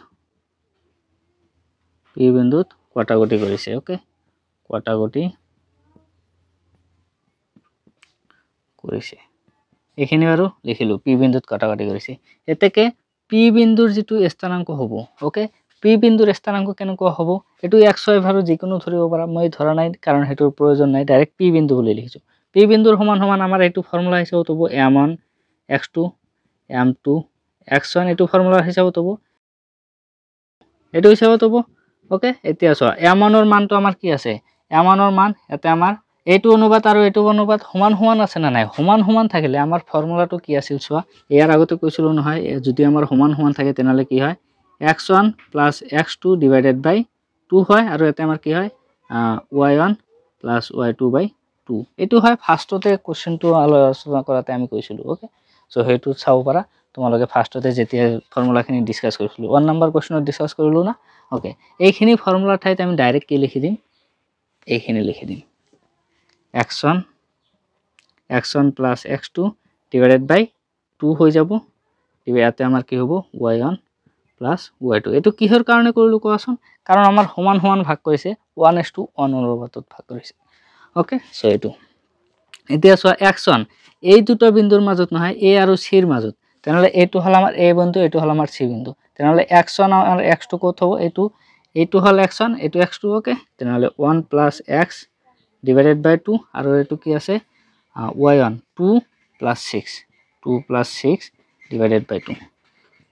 পি বিন্দুত কটাকটি কৰিছে অ'কে কটাকটি কৰিছে এইখিনি বাৰু লিখিলোঁ পি বিন্দুত কটাকটি কৰিছে এতেকে পি বিন্দুৰ যিটো স্থানাংক হ'ব অ'কে পি বিন্দুৰ স্থানাংক কেনেকুৱা হ'ব এইটো এক্স ৱাই ভাৰো যিকোনো ধৰিব পাৰা মই ধৰা নাই কাৰণ সেইটোৰ প্ৰয়োজন নাই ডাইৰেক্ট পি বিন্দু বুলি লিখিছোঁ পি বিন্দুর সমান সমান আমাৰ এইটো ফৰ্মুলা হিচাপত হ'ব M one x two M two x one এইটো ফৰ্মুলা হিচাপত হ'ব এইটো হিচাপত হ'ব অ'কে এতিয়া চোৱা এম ওৱানৰ মানটো আমাৰ কি আছে এম ওৱানৰ মান ইয়াতে আমাৰ এইটো অনুপাত আৰু এইটো অনুপাত সমান সমান আছে না নাই সমান সমান থাকিলে আমাৰ ফৰ্মুলাটো কি আছিল চোৱা ইয়াৰ আগতে কৈছিলোঁ নহয় যদি আমাৰ সমান সমান থাকে তেনেহ'লে কি হয় X one plus x two divided by two হয় আৰু ইয়াতে আমাৰ কি হয় Y one plus Y two by two এইটো হয় ফাৰ্ষ্টতে কুৱেশ্যনটো আলোচনা কৰাতে আমি কৈছিলোঁ অ'কে চ' সেইটো চাব পাৰা তোমালোকে ফাৰ্ষ্টতে যেতিয়া ফৰ্মুলাখিনি ডিছকাছ কৰিছিলোঁ ওৱান নম্বৰ কুৱেশ্যনত ডিছকাছ কৰিলোঁ না অ'কে এইখিনি ফৰ্মুলাৰ ঠাইত আমি ডাইৰেক্ট কি লিখি দিম এইখিনি লিখি দিম X one X one plus x two divided by two হৈ যাব ইয়াতে আমাৰ কি হ'ব Y one plus Y two এইটো কিহৰ কাৰণে কৰিলোঁ কোৱাচোন কাৰণ আমাৰ সমান সমান ভাগ কৰিছে ওৱান এছ টু ওৱান অনুপাতত ভাগ কৰিছে অ'কে চ' এইটো এতিয়া চোৱা একশ্যন এই দুটা বিন্দুৰ মাজত নহয় এ আৰু চিৰ মাজত তেনেহ'লে এইটো হ'ল আমাৰ এ বিন্দু এইটো হ'ল আমাৰ চি বিন্দু তেনেহ'লে একশ্যন আমাৰ এক্সটো ক'ত হ'ব এইটো এইটো হ'ল একশ্যন এইটো টু অ'কে তেনেহ'লে one plus X divided by two আৰু এইটো কি আছে Y one two plus six two plus six divided by two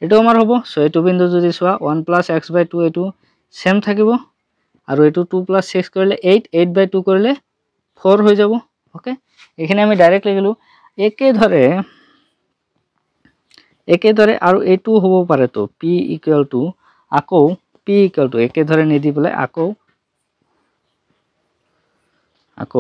এইটো আমাৰ হ'ব চ' এইটো বিন্দু যদি চোৱা one plus X by two এইটো ছেম থাকিব আৰু এইটো টু প্লাছ ছিক্স কৰিলে এইট এইট বাই টু কৰিলে ফোর হয়ে যাব ওকে এখানে আমি ডাইরেক্ট লিখল একে ধরে একে ধরে আর এইটু হব পারে তো পি ইকুয়াল টু আক পি ইকুয়াল টু একে ধরে নিদি পেলে আক আক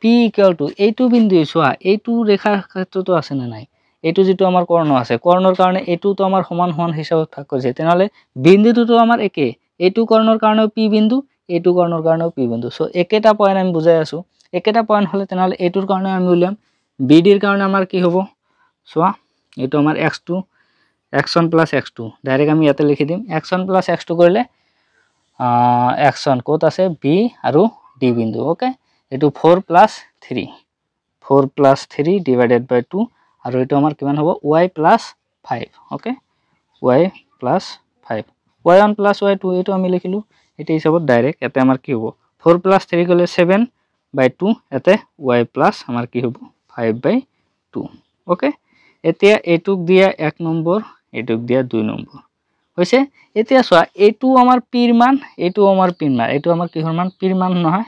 পি ইকুয়াল টু এইটু বিন্দুয়ে চা এইটু রেখার ক্ষেত্র তো আছে না নাই এইটু যে আমার কর্ণ আছে কর্ণর কারণে এইটু তো আমার সমান সমান হিসাবে থাকছে তাহলে বিন্দু তো আমার একে এইটু কর্ণর কারণেও পি বিন্দু এইটু কর্ণর কারণেও পি বিন্দু সো একটা পয়েন্ট আমি বুঝাই আসো একেটা পয়েন্ট হলে তেনহলে এটুৰ কাৰণে আমি উলিয়াম বি ডিৰ কাৰণে আমাৰ কি হ'ব সোয়া এটু আমাৰ x two X one x two direct আমি ইয়াতে লিখি দিম X one plus X two করলে এক্স ওয়ান কোত আছে বি আৰু ডি বিন্দু ওকে এটু four plus three four plus three divided by two আৰু এটু আমাৰ কিমান হ'ব Y plus five okay Y plus five Y one plus Y two এইটু আমি লিখিলোঁ এটা হিসাবত ডাইরেক্ট এতে আমাৰ কি হ'ব ফোৰ প্লাস থ্ৰি গেলে সেভেন বাই টু ইয়াতে ওৱাই প্লাছ আমাৰ কি হ'ব ফাইভ বাই টু অ'কে এতিয়া এইটোক দিয়া এক নম্বৰ এইটোক দিয়া দুই নম্বৰ হৈছে এতিয়া চোৱা এইটো আমাৰ পিৰ মান এইটো আমাৰ পিৰ মান এইটো আমাৰ কিহৰ মান পিৰ মান নহয়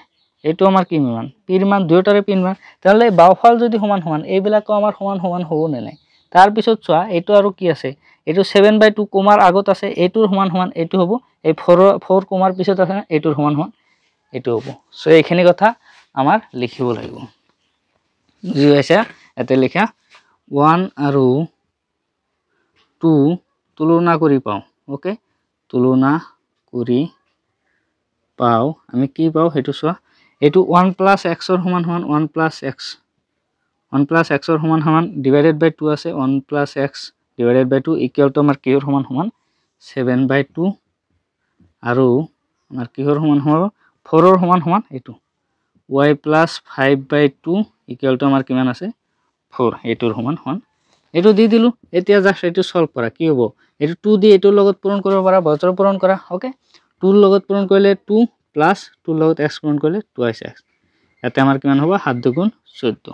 এইটো আমাৰ কি মান পিৰ মান দুয়োটাৰে পিৰ মান তেনেহ'লে বাওঁফাল যদি সমান সমান এইবিলাকো আমাৰ সমান সমান হ'ব নে নাই তাৰপিছত চোৱা এইটো আৰু কি আছে এইটো ছেভেন বাই টু কমাৰ আগত আছে এইটোৰ সমান সমান এইটো হ'ব এই ফ'ৰৰ ফ'ৰ কমাৰ পিছত আছে এইটোৰ সমান সমান এইটো হ'ব চ' এইখিনি কথা আমাৰ লিখিব লাগিব বুঝি পাইছে এতে লিখা ওৱান আৰু টু তুলনা কৰি পাওঁ অ'কে তুলনা কৰি পাওঁ আমি কি পাওঁ সেইটো চোৱা এইটো ওৱান প্লাছ এক্সৰ সমান সমান one plus X one plus এক্সৰ সমান সমান ডিভাইডেড বাই টু আছে one plus X divided by two ইকুৱেলটো আমাৰ কিহৰ সমান সমান ছেভেন বাই টু আৰু আমাৰ কিহৰ সমান সমান ফ'ৰৰ সমান সমান এইটো Y plus five by two equal to আমাৰ কিমান আছে ফ'ৰ এইটোৰ সমান হন এইটো দি দিলোঁ এতিয়া জাষ্ট এইটো ছল্ভ কৰা কি হ'ব এইটো টু দি এইটোৰ লগত পূৰণ কৰিব পাৰা বছৰ পূৰণ কৰা অ'কে টুৰ লগত পূৰণ কৰিলে টু প্লাছ টুৰ লগত এক্স পূৰণ কৰিলে টুৱাইছ এক্স ইয়াতে আমাৰ কিমান হ'ব সাত দুগুণ চৈধ্য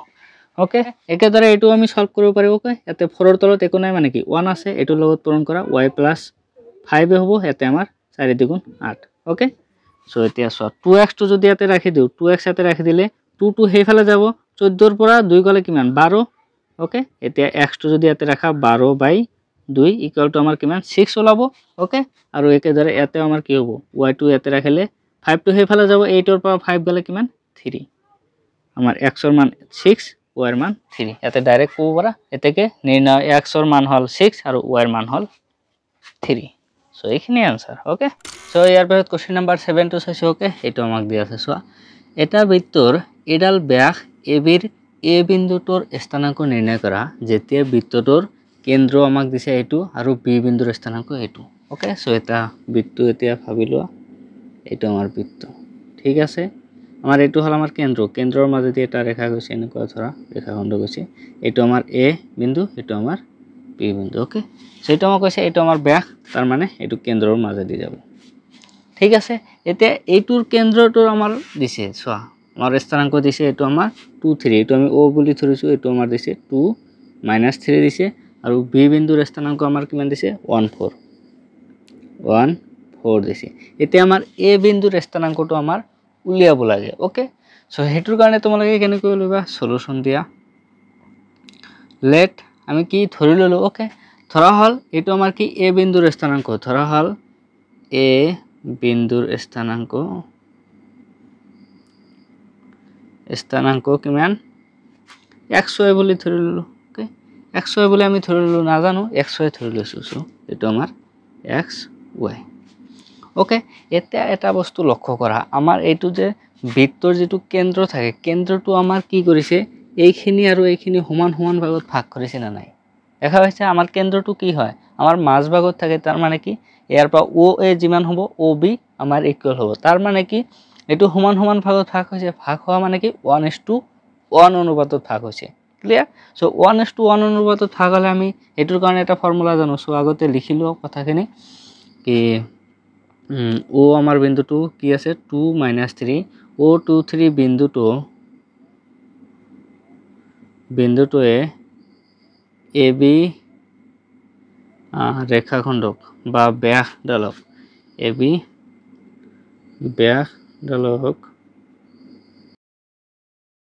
অ'কে একেদৰে এইটো আমি ছল্ভ কৰিব পাৰোঁ অ'কে ইয়াতে ফ'ৰৰ তলত একো নাই মানে কি ওৱান আছে এইটোৰ লগত পূৰণ কৰা ৱাই প্লাছ ফাইভে হ'ব ইয়াতে আমাৰ চাৰি দুগুণ আঠ অ'কে সো এতিয়া চোৱা টু এক্সটো যদি ইয়াতে ৰাখি দিওঁ টু এক্স ইয়াতে ৰাখি দিলে টু টু সেইফালে যাব চৈধ্যৰ পৰা দুই গ'লে কিমান বাৰ অ'কে এতিয়া এক্সটো যদি ইয়াতে ৰাখা বাৰ বাই দুই ইকুৱেলটো আমাৰ কিমান ছিক্স ওলাব অ'কে আৰু একেদৰে ইয়াতে আমাৰ কি হ'ব ৱাই টু ইয়াতে ৰাখিলে ফাইভটো সেইফালে যাব এইটৰ পৰা ফাইভ গ'লে কিমান থ্ৰী আমাৰ এক্সৰ মান ছিক্স ৱাইৰ মান থ্ৰী ইয়াতে ডাইৰেক্ট ক'ব পাৰা এতেকে নিৰ্ণয় এক্সৰ মান হ'ল ছিক্স আৰু ৱাইৰ মান হ'ল থ্ৰী সো এইখানে আনসার ওকে সো ইয়ার পর কোশ্চেন নাম্বার 7 টু সাইছো ওকে এটো আমাক দি আছে সোয়া এটা বৃত্তর এডাল ব্যাস এবির এ বিন্দুটোর স্থানাঙ্ক নির্ণয় করা যেতে বৃত্তটোর কেন্দ্র আমাক দিছে এটো আর বি বিন্দুর স্থানাঙ্ক এটো ওকে সো এটা বৃত্ত এতিয়া ভাবিলো এটো আমার বৃত্ত ঠিক আছে আমার এটো হল আমার কেন্দ্র কেন্দ্রর মাঝে দিয়ে এটা রেখা গছে এনেকয়া ধরা রেখাখণ্ড গছে এটো আমার এ বিন্দু এটো আমার বি বিন্দু ওকে চৈত মাহ কৈছে এইটো আমাৰ ব্যাস তাৰমানে এইটো কেন্দ্ৰৰ মাজেদি যাব ঠিক আছে এতিয়া এইটোৰ কেন্দ্ৰটোৰ আমাৰ দিছে চোৱা আমাৰ স্থানাংক দিছে এইটো আমাৰ টু থ্ৰী এইটো আমি অ বুলি ধৰিছোঁ এইটো আমাৰ দিছে টু মাইনাছ থ্ৰী দিছে আৰু বি বিন্দুৰ স্থানাংক আমাৰ কিমান দিছে ওৱান ফ'ৰ ওৱান ফ'ৰ দিছে এতিয়া আমাৰ এ বিন্দুৰ স্থানাংকটো আমাৰ উলিয়াব লাগে অ'কে চ' সেইটোৰ কাৰণে তোমালোকে কেনেকৈ ল'বা চলুচন দিয়া লেট আমি কি ধৰি ল'লোঁ অ'কে ধরা হল এটু আমার কি এ বিন্দুর স্থানাঙ্ক ধরা হল এ বিন্দুর স্থানাঙ্ক স্থানাঙ্ক কিমান একশো বুলি ধৰি ল'লোঁ অ'কে এক্স ৱাই বুলি আমি ধৰি ল'লোঁ নাজানো এক্স ৱাই ধৰি লৈছোঁ চ' এইটো আমাৰ এক্স ৱাই অ'কে এতিয়া এটা বস্তু লক্ষ্য কৰা আমাৰ এইটো যে বৃত্তৰ যিটো কেন্দ্ৰ থাকে কেন্দ্ৰটো আমাৰ কি কৰিছে এইখিনি আৰু এইখিনি সমান সমান ভাগত ভাগ কৰিছে নে নাই দেখা হয়েছে আমার কেন্দ্রটু কি হয় আমার মাঝ ভাগত থাকে তার মানে কি ইয়াৰ পৰা অ এ যিমান হ'ব অ বি আমাৰ ইকুৱেল হ'ব তাৰ মানে কি এইটো সমান সমান ভাগত ভাগ হৈছে ভাগ হোৱা মানে কি ওৱান ইজ টু ওৱান অনুপাতত ভাগ হৈছে clear so' one is to one অনুপাতত ভাগ হ'লে আমি সেইটোৰ কাৰণে এটা ফৰ্মুলা জানো চ' আগতে লিখি কথাখিনি কি অ' আমাৰ বিন্দুটো কি আছে টু মাইনাছ থ্ৰী অ' টু থ্ৰী বিন্দুটো বিন্দুটোৱে এ বি রেখাখণ্ডক বা ব্যাস ডালক এবি বি ব্যাস ডালক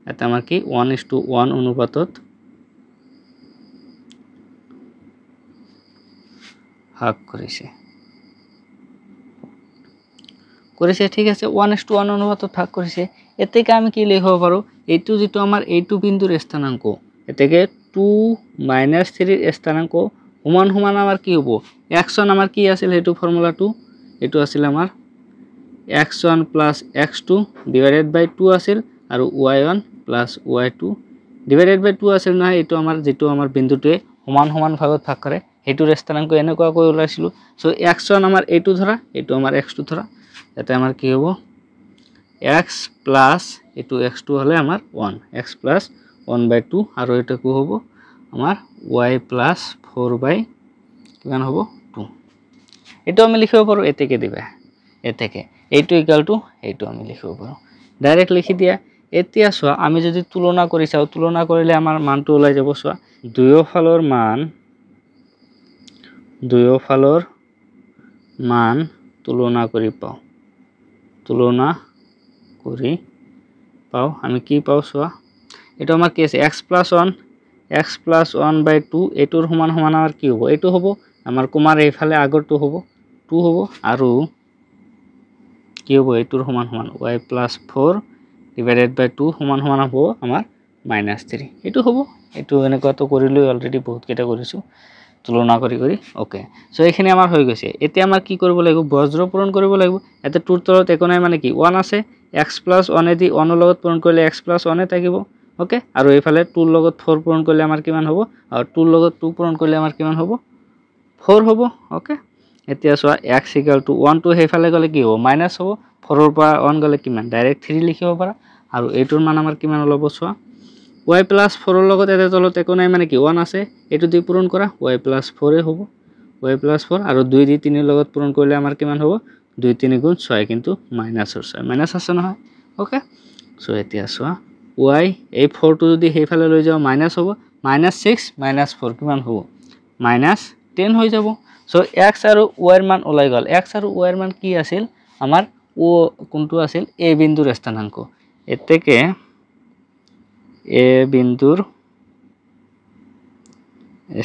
এতে আমার কি ওয়ান ইস টু ওয়ান অনুপাতত ভাগ করেছে করেছে ঠিক আছে ওয়ান এস টু ওয়ান অনুপাতত ভাগ করেছে এর থেকে আমি কি লিখব পাৰোঁ এইটো যিটো আমাৰ এইটো বিন্দুৰ স্থানাংক এতেকে টু মাইনাছ থ্ৰীৰ স্থানাংক সমান সমান আমাৰ কি হ'ব একচন আমাৰ কি আছিল সেইটো ফৰ্মুলাটো এইটো আছিল আমাৰ x one plus x two divided by two আছিল আৰু Y one plus Y two divided by two আছিল নহয় এইটো আমাৰ যিটো আমাৰ বিন্দুটোৱে সমান সমান ভাগত ভাগ কৰে সেইটোৰ স্থানাংক এনেকুৱাকৈ ওলাইছিলোঁ চ' এক্স ওৱান আমাৰ এইটো ধৰা এইটো আমাৰ এক্স টু ধৰা ইয়াতে আমাৰ কি হ'ব এক্স প্লাছ এইটো এক্স টু হ'লে আমাৰ one X plus one by two আর এটা কু হব আমার ওয়াই প্লাস ফোর বাই কিমান হব টু এইটো আমি লিখিব পাৰোঁ এতেকে দিবা এতেকে এইটো ইকাল টু এইটো আমি লিখিব পাৰোঁ ডাইৰেক্ট লিখি দিয়া এতিয়া চোৱা আমি যদি তুলনা কৰি চাওঁ তুলনা কৰিলে আমাৰ মানটো ওলাই যাব চোৱা দুয়োফালৰ মান দুয়োফালৰ মান তুলনা কৰি পাওঁ তুলনা কৰি পাওঁ আমি কি পাওঁ চোৱা এটা আমার কি আছে X plus one X plus one by two এইটোৰ সমান সমান আমাৰ কি হ'ব এইটো হ'ব আমাৰ কুমাৰ এইফালে আগৰটো হ'ব টু হ'ব আৰু কি হ'ব এইটোৰ সমান সমান y plus four divided by two সমান সমান হ'ব আমাৰ মাইনাছ থ্ৰী এইটো হ'ব এইটো এনেকুৱাতো কৰিলোঁ অলৰেডি বহুতকেইটা কৰিছোঁ তুলনা কৰি কৰি অ'কে চ' এইখিনি আমাৰ হৈ গৈছে এতিয়া আমাৰ কি কৰিব লাগিব বজ্ৰ পূৰণ কৰিব লাগিব এতে টুৰ তলত একো নাই মানে কি ওৱান আছে এক্স প্লাছ ওৱানেদি ওৱানৰ লগত পূৰণ কৰিলে এক্স প্লাছ ওৱানে থাকিব ওকে আর এইফালে টুর ফোর পূরণ করলে আমার কিমান হব আর টুর টু পূরণ করলে আমার কিমান হব ফোর হব ওকে এতিয়া চা x equal two one two সেইফালে গেলে কি হব মাইনাস হব ফোরের পর ওয়ান গেলে কি ডাইরেক্ট থ্রি লিখব পড়া আর এইটার মান আমার কিমান লব চা ওয়াই প্লাস ফোরের এতে তলত একো নাই মানে কি ওয়ান আছে এইটু দিয়ে পূরণ করা ওয়াই প্লাস ফোরে হব ওয়াই প্লাস ফোর আর দুই দিয়ে তিনের পূরণ করলে আমার কিমান হব দুই তিন ছয় কিন্তু মাইনাসর ছয় মাইনাস আছে নয় ওকে সো এতিয়া চা ৱাই এই ফ'ৰটো যদি সেইফালে লৈ যাওঁ মাইনাছ হ'ব মাইনাছ ছিক্স মাইনাছ ফ'ৰ কিমান হ'ব মাইনাছ টেন হৈ যাব চ' এক্স আৰু ৱাইৰ মান ওলাই গ'ল এক্স আৰু ৱাইৰ মান কি আছিল আমাৰ ও কোনটো আছিল এ বিন্দুৰ স্থানাংক এতেকে এ বিন্দুৰ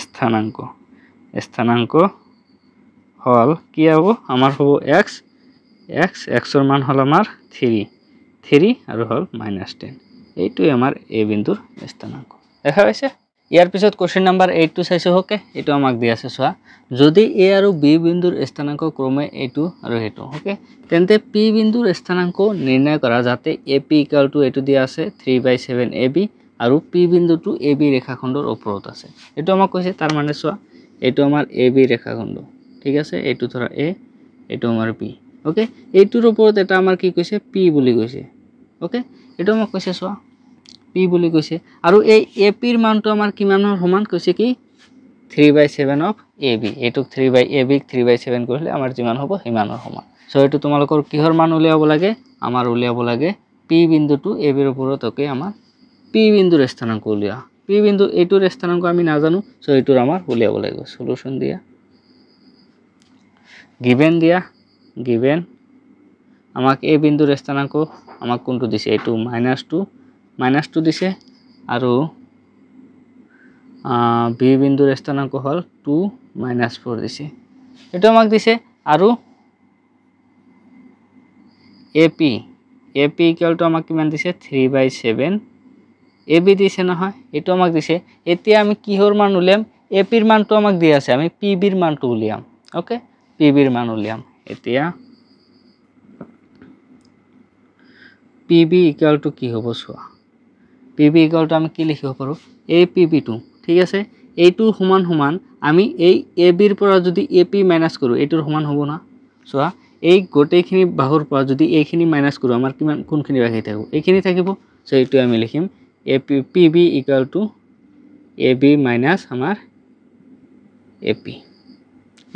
স্থানাংক স্থানাংক হল কি হব আমাৰ হব এক্স এক্স এক্সৰ মান হল আমাৰ থ্ৰী থ্ৰী আৰু হল মাইনাছ টেন এইটোৱে আমাৰ এ বিন্দুৰ স্থানাংক দেখা পাইছে ইয়াৰ পিছত কুৱেশ্যন নাম্বাৰ এইটটো চাইছোঁ অ'কে এইটো আমাক দি আছে চোৱা যদি এ আৰু বি বিন্দুৰ স্থানাংক ক্ৰমে এইটো আৰু সেইটো অ'কে তেন্তে পি বিন্দুৰ স্থানাংক নিৰ্ণয় কৰা যাতে এ পি ইকুৱেল টু এইটো দিয়া আছে three by seven A B আৰু পি বিন্দুটো এ বি ৰেখাখণ্ডৰ ওপৰত আছে এইটো আমাক কৈছে তাৰ মানে চোৱা এইটো আমাৰ এ বি ৰেখাখণ্ড ঠিক আছে এইটো ধৰা এ এইটো আমাৰ বি অ'কে এইটোৰ ওপৰত এটা আমাৰ কি কৈছে পি বুলি কৈছে অ'কে এইটো মোক কৈছে চোৱা পি বুলি কৈছে আৰু এই এ পিৰ মানটো আমাৰ কিমানৰ সমান কৈছে কি three by seven of A B এইটোক থ্ৰী বাই এ বিক থ্ৰী বাই ছেভেন কৰিলে আমাৰ যিমান হ'ব সিমানৰ সমান চ' এইটো তোমালোকৰ কিহৰ মান উলিয়াব লাগে আমাৰ উলিয়াব লাগে পি বিন্দুটো এ বিৰ ওপৰতকে আমাৰ পি বিন্দু স্থানাংক উলিওৱা পি বিন্দু এইটোৰ স্থানাংক আমি নাজানো চ' এইটোৰ আমাৰ উলিয়াব লাগিব চলিউশ্যন দিয়া গিভেন দিয়া গিভেন আমাক এ বিন্দুৰ স্থানাংক আমাক কোনটো দিছে এইটো মাইনাস টু মাইনাস টু দিছে আৰু বি বিন্দুৰ স্থানাংক হ'ল টু মাইনাছ ফ'ৰ দিছে এইটো আমাক দিছে আৰু এ পি এ পি ইকুৱেলটো আমাক কিমান দিছে three by seven A B দিছে নহয় এইটো আমাক দিছে এতিয়া আমি কিহৰ মান উলিয়াম এ পিৰ মানটো আমাক দিয়া আছে আমি পি বিৰ মানটো উলিয়াম অ'কে পি বিৰ মান উলিয়াম এতিয়া পি বি ইকুৱেল টু কি হ'ব চোৱা পি বি ইকুৱেল টু আমি কি লিখিব পাৰোঁ এ পি বি টু ঠিক আছে এইটো সমান সমান আমি এই এ বিৰ পৰা যদি এ পি মাইনাছ কৰোঁ এইটোৰ সমান হ'ব না চোৱা এই গোটেইখিনি বাহুৰ পৰা যদি এইখিনি মাইনাছ কৰোঁ আমাৰ কিমান কোনখিনি ৰাখি থাকিব এইখিনি থাকিব চ' এইটোৱে আমি লিখিম A P P B equal to A B minus আমাৰ এ পি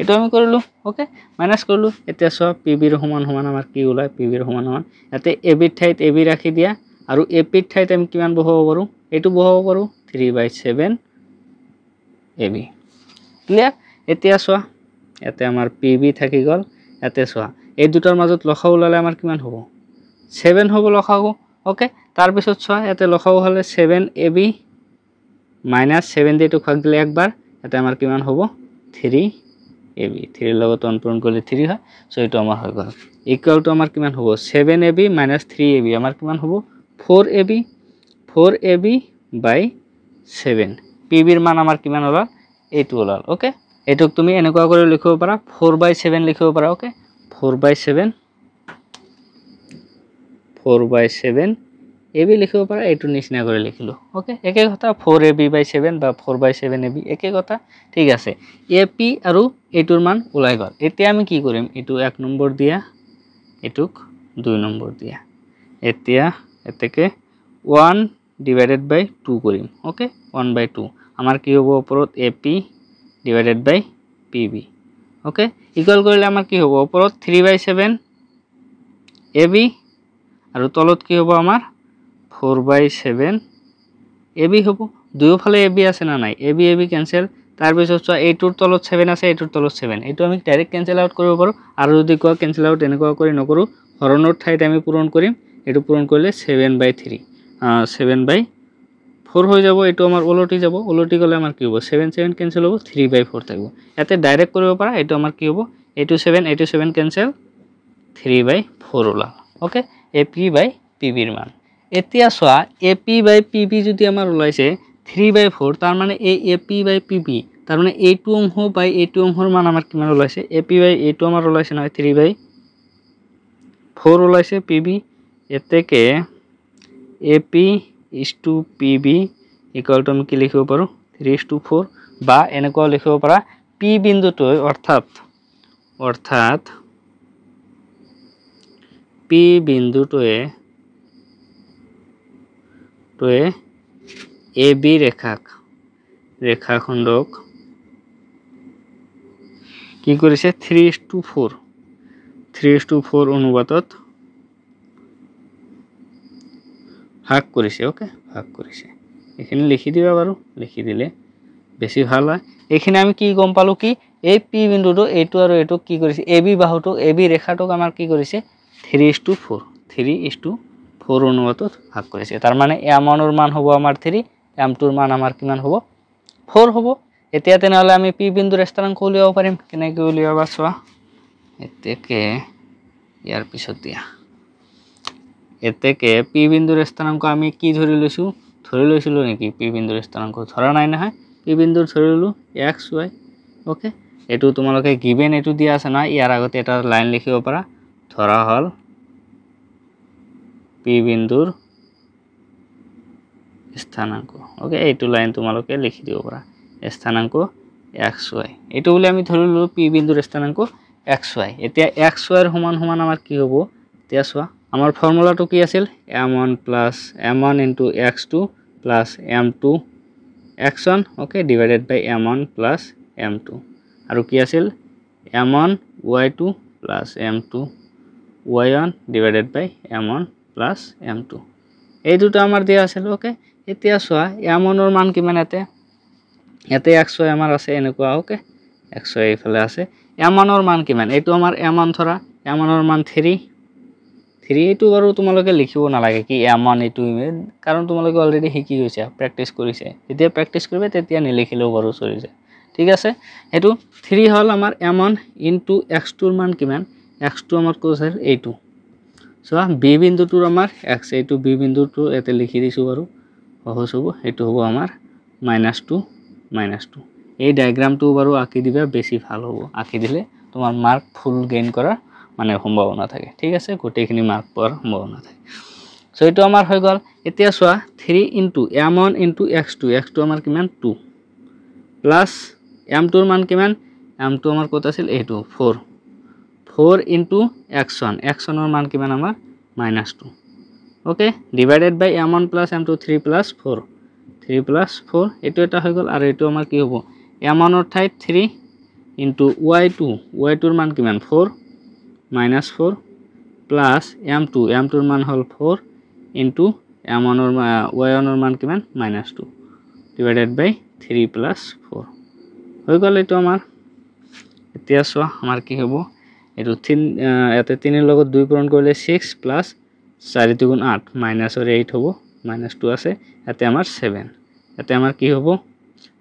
এইটো আমি কৰিলোঁ অ'কে মাইনাছ কৰিলোঁ এতিয়া চোৱা পি বিৰ সমান সমান আমাৰ কি ওলায় পি বিৰ সমান সমান ইয়াতে এ বিৰ ঠাইত এ বি ৰাখি দিয়া আৰু এ পিৰ ঠাইত আমি কিমান বহাব পাৰোঁ এইটো বহাব পাৰোঁ three by seven A B clear এতিয়া চোৱা ইয়াতে আমাৰ পি বি থাকি গ'ল ইয়াতে চোৱা এই দুটাৰ মাজত লখা ওলালে আমাৰ কিমান হ'ব ছেভেন হ'ব লসাও অ'কে তাৰপিছত চোৱা ইয়াতে লসাও হ'লে seven A B minus seven D এইটো খুৱাক দিলে একবাৰ ইয়াতে আমাৰ কিমান হ'ব থ্ৰী এ বি থ্ৰীৰ লগত ওৱান পূৰণ কৰিলে থ্ৰী হয় চ' এইটো আমাৰ হৈ গ'ল ইকুৱেল টু আমাৰ কিমান হ'ব seven A B minus three A B আমাৰ কিমান হ'ব four A B four A B by seven P বিৰ মান আমাৰ কিমান ওলাল এইটো ওলাল অ'কে এইটোক তুমি এনেকুৱা কৰি লিখিব পাৰা ফ'ৰ বাই ছেভেন লিখিব পাৰা okay four by seven four by seven A B লিখিব পাৰা এইটো নিচিনা কৰি লিখিলোঁ অ'কে একে কথা four A B by seven বা four by seven A B একে কথা ঠিক আছে এ পি আৰু এইটোৰ মান ওলাই গ'ল এতিয়া আমি কি কৰিম এইটো এক নম্বৰ দিয়া এইটোক দুই নম্বৰ দিয়া এতিয়া এতেকে ওৱান ডিভাইডেড বাই টু কৰিম অ'কে ওৱান বাই টু আমাৰ কি হ'ব ওপৰত A P divided by P B okay equal কৰিলে আমাৰ কি হ'ব ওপৰত three by seven A B আৰু তলত কি হ'ব আমাৰ four by seven A B হব দুয়ো ফালে এ বি আছে না নাই A B A B cancel তারপর এইটোর তলত সেভেন আছে এইটোর তলত সেভেন এই আমি ডাইরেক্ট কেনসেল আউট করব আর যদি কোথাও কেনসেল আউট এনে করে নকরো হরণর ঠাইতে আমি পূরণ করি এটু পূরণ করলে seven by three seven by four হয়ে যাব এই আমার ওলটি যাব ওলটি গেলে আমার কি হব সেভেন সেভেন কেনসেল হব থ্রি বাই ফোর থাকব এতে ডাইরেক্ট করবো এই আমার কি হব এই টু সেভেন এই two seven cancel three by four ওলা ওকে এ পি বাই পিবির মান এতিয়া চোৱা A P by P P যদি আমাৰ ওলাইছে থ্ৰী বাই ফ'ৰ তাৰমানে এই A P by P P তাৰমানে এই এইটো অংশ বাই এইটো অংশৰ মান আমাৰ কিমান ওলাইছে এ পি বাই এইটো আমাৰ ওলাইছে নহয় থ্ৰী বাই ফ'ৰ ওলাইছে পি বি এতেকে A P is to P B ইকুৱেলটো আমি কি লিখিব পাৰোঁ থ্ৰী ইজ টু ফ'ৰ বা এনেকুৱাও লিখিব পাৰা পি বিন্দুটোৱে অৰ্থাৎ অৰ্থাৎ পি বিন্দুটোৱে টুয়ে এ বি রেখা রেখাখণ্ডক কি করেছে three is to four three is to four অনুবাদত ভাগ করেছে ওকে ভাগ করেছে এখানে লিখি দিবে আবারও লিখি দিলে বেশি ভাল হয় এখানে আমি কি গম পালো কি এই পি বিন্দুটো এইটো আৰু এইটো কি কৰিছে এ বি বাহুটো এ বি ৰেখাটোক আমাৰ কি কৰিছে three is to four three is to সৰু অনুপাতত ভাগ কৰিছে তাৰমানে এম ৱানৰ মান হ'ব আমাৰ থ্ৰী এম টুৰ মান আমাৰ কিমান হ'ব ফ'ৰ হ'ব এতিয়া তেনেহ'লে আমি পি বিন্দুৰ স্থানাংশ উলিয়াব পাৰিম কেনেকৈ উলিয়াবা চোৱা এতেকে ইয়াৰ পিছত দিয়া এতেকে পি বিন্দুৰ স্থানাংক আমি কি ধৰি লৈছোঁ ধৰি লৈছিলোঁ নেকি পি বিন্দুৰ স্থানাংক ধৰা নাই নহয় পি বিন্দুৰ ধৰি ল'লোঁ এক্স ৱাই অ'কে এইটো তোমালোকে গিভেন এইটো দিয়া আছে নহয় ইয়াৰ আগতে এটা লাইন লিখিব পাৰা ধৰা হ'ল পি বিন্দুর স্থানাঙ্ক ওকে এইটো লাইন তোমালোকে লিখি দিব পাৰা স্থানাঙ্ক এক্স ওয়াই এইটো বুলি আমি ধৰি ল'লোঁ পি বিন্দুৰ স্থানাঙ্ক এক্স ওয়াই এতিয়া এক্স ওয়াইৰ সমান সমান আমাৰ কি হ'ব এতিয়া চোৱা আমাৰ ফৰ্মুলাটো কি আছিল m one plus M one into x two plus M two x one okay divided by M one plus M two আৰু কি আছিল m one Y two plus M two Y one divided by M one plus M two এই দুটো আমার দেওয়া আছিল okay এতিয়া চোৱা এম ওৱানৰ মান কিমান ইয়াতে ইয়াতে একশো এম আৰ আছে এনেকুৱা অ'কে একশ এইফালে আছে এম ওৱানৰ মান কিমান এইটো আমাৰ এম ওৱান ধৰা এম ওৱানৰ মান থ্ৰী থ্ৰী এইটো বাৰু তোমালোকে লিখিব নালাগে কি এম ওৱান এইটো কাৰণ তোমালোকে অলৰেডি শিকি গৈছা প্ৰেক্টিছ কৰিছে যেতিয়া প্ৰেক্টিছ কৰিবা তেতিয়া নিলিখিলেও বাৰু চলি যায় ঠিক আছে সেইটো থ্ৰী হ'ল আমাৰ এম ওৱান টু এক্স টুৰ মান কিমান এক্স টু আমাৰ ক'ত আছিল এইটো চোৱা বি বিন্দুটোৰ আমাৰ এক্স এইটো বি বিন্দুটো ইয়াতে লিখি দিছোঁ বাৰু সহজ হ'ব সেইটো হ'ব আমাৰ মাইনাছ টু মাইনাছ টু এই ডায়েগ্ৰামটো বাৰু আঁকি দিবা বেছি ভাল হ'ব আঁকি দিলে তোমাৰ মাৰ্ক ফুল গেইন কৰাৰ মানে সম্ভাৱনা থাকে ঠিক আছে গোটেইখিনি মাৰ্ক পোৱাৰ সম্ভাৱনা থাকে চ' এইটো আমাৰ হৈ গ'ল এতিয়া চোৱা three into m one into x two x two আমাৰ কিমান টু প্লাছ এম টুৰ মান কিমান এম টু আমাৰ ক'ত আছিল এইটো ফ'ৰ 4 into x1 x1 और मान की बनामर minus 2 okay divided by m1 plus m2 3 plus 4 3 plus 4 एटो एटा होगल आर एटो आमार की होबो m1 और थाइट 3 into y2 y2 और मान की बनामर 4 minus 4 plus m2 m2 और मान होल 4 into m1 और uh, y1 और मान की बनामर minus 2 divided by 3 plus 4 होगल एटो आमार इतिया स्वा आमार की होबो এইটো থিন ইয়াতে তিনিৰ লগত দুই পূৰণ কৰিলে ছিক্স প্লাছ চাৰি দুগুণ আঠ মাইনাছৰ এইট হ'ব মাইনাছ টু আছে ইয়াতে আমাৰ ছেভেন ইয়াতে আমাৰ কি হ'ব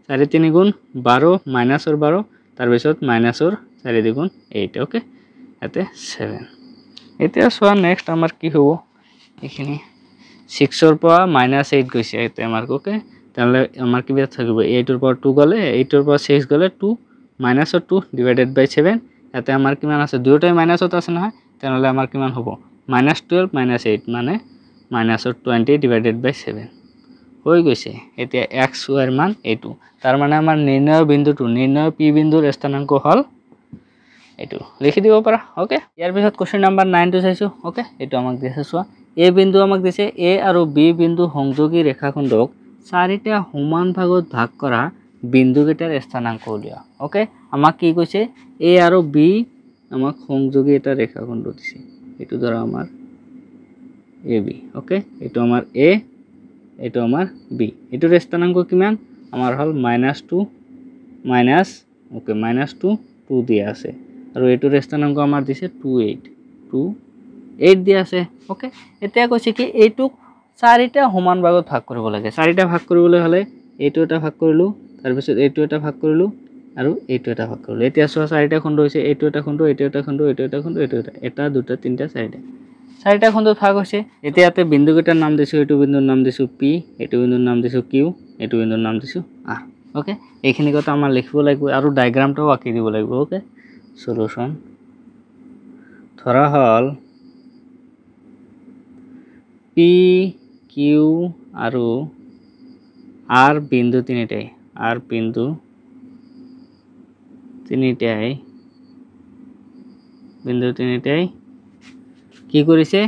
চাৰি তিনি গুণ বাৰ মাইনাছৰ বাৰ তাৰপিছত মাইনাছৰ চাৰি দুগুণ এইট অ'কে ইয়াতে ছেভেন এতিয়া চোৱা নেক্সট আমাৰ কি হ'ব এইখিনি ছিক্সৰ পৰা মাইনাছ এইট গৈছে ইয়াতে আমাৰ অ'কে তেনেহ'লে আমাৰ কিবা থাকিব এইটৰ পৰা টু গ'লে এইটৰ পৰা ছিক্স গ'লে টু মাইনাছৰ টু ডিভাইডেড বাই ছেভেন ইয়াতে আমাৰ কিমান আছে দুয়োটাই মাইনাছত আছে নহয় তেনেহ'লে আমাৰ কিমান হ'ব মাইনাছ টুৱেল্ভ মাইনাছ এইট মানে মাইনাছত টুৱেণ্টি ডিভাইডেড বাই ছেভেন হৈ গৈছে এতিয়া এক্স ৱাইৰ মান এইটো তাৰমানে আমাৰ নিৰ্ণয় বিন্দুটো নিৰ্ণয় পি বিন্দুৰ স্থানাংক হ'ল এইটো লিখি দিব পাৰা অ'কে ইয়াৰ পিছত কুৱেশ্যন নাম্বাৰ নাইনটো চাইছোঁ অ'কে এইটো আমাক দিছে চোৱা এ বিন্দু আমাক দিছে এ আৰু বি বিন্দু সংযোগী ৰেখাখণ্ডক চাৰিটা সমান ভাগত ভাগ কৰা বিন্দুকেইটাৰ স্থানাংক উলিওৱা অ'কে আমাক কি কৈছে এ আৰু বি আমাক সংযোগী এটা ৰেখাখণ্ড দিছে এইটো ধৰা আমাৰ এ বি অ'কে এইটো আমাৰ এ এইটো আমাৰ বি এইটোৰ স্থানাংক কিমান আমাৰ হ'ল minus two minus okay minus two two দিয়া আছে আৰু এইটোৰ স্থানাংক আমাৰ দিছে টু এইট টু এইট দিয়া আছে অ'কে এতিয়া কৈছে কি এইটোক চাৰিটা সমান ভাগত ভাগ কৰিব লাগে চাৰিটা ভাগ কৰিবলৈ হ'লে এইটো এটা ভাগ কৰিলোঁ তাৰপিছত এইটো এটা ভাগ কৰিলোঁ আৰু এইটো এটা ভাগ কৰিলোঁ এতিয়া চোৱা চাৰিটা খণ্ড হৈছে এইটো এটা খণ্ড এইটো এটা খণ্ড এইটো এটা খণ্ড এইটো এটা এটা দুটা তিনিটা চাৰিটা চাৰিটা খণ্ডত ভাগ হৈছে এতিয়া ইয়াতে বিন্দুকেইটাৰ নাম দিছোঁ এইটো বিন্দুৰ নাম দিছোঁ পি এইটো বিন্দুৰ নাম দিছোঁ কিউ এইটো বিন্দুৰ নাম দিছোঁ আৰ অ'কে এইখিনি কথা আমাৰ লিখিব লাগিব আৰু ডায়েগ্ৰামটোও আঁকি দিব লাগিব অ'কে চলুচন ধৰা হ'ল পি কিউ আৰু আৰ বিন্দু তিনিটাই আৰ বিন্দু তিনিটাই বিন্দু তিনিটাই কি করেছে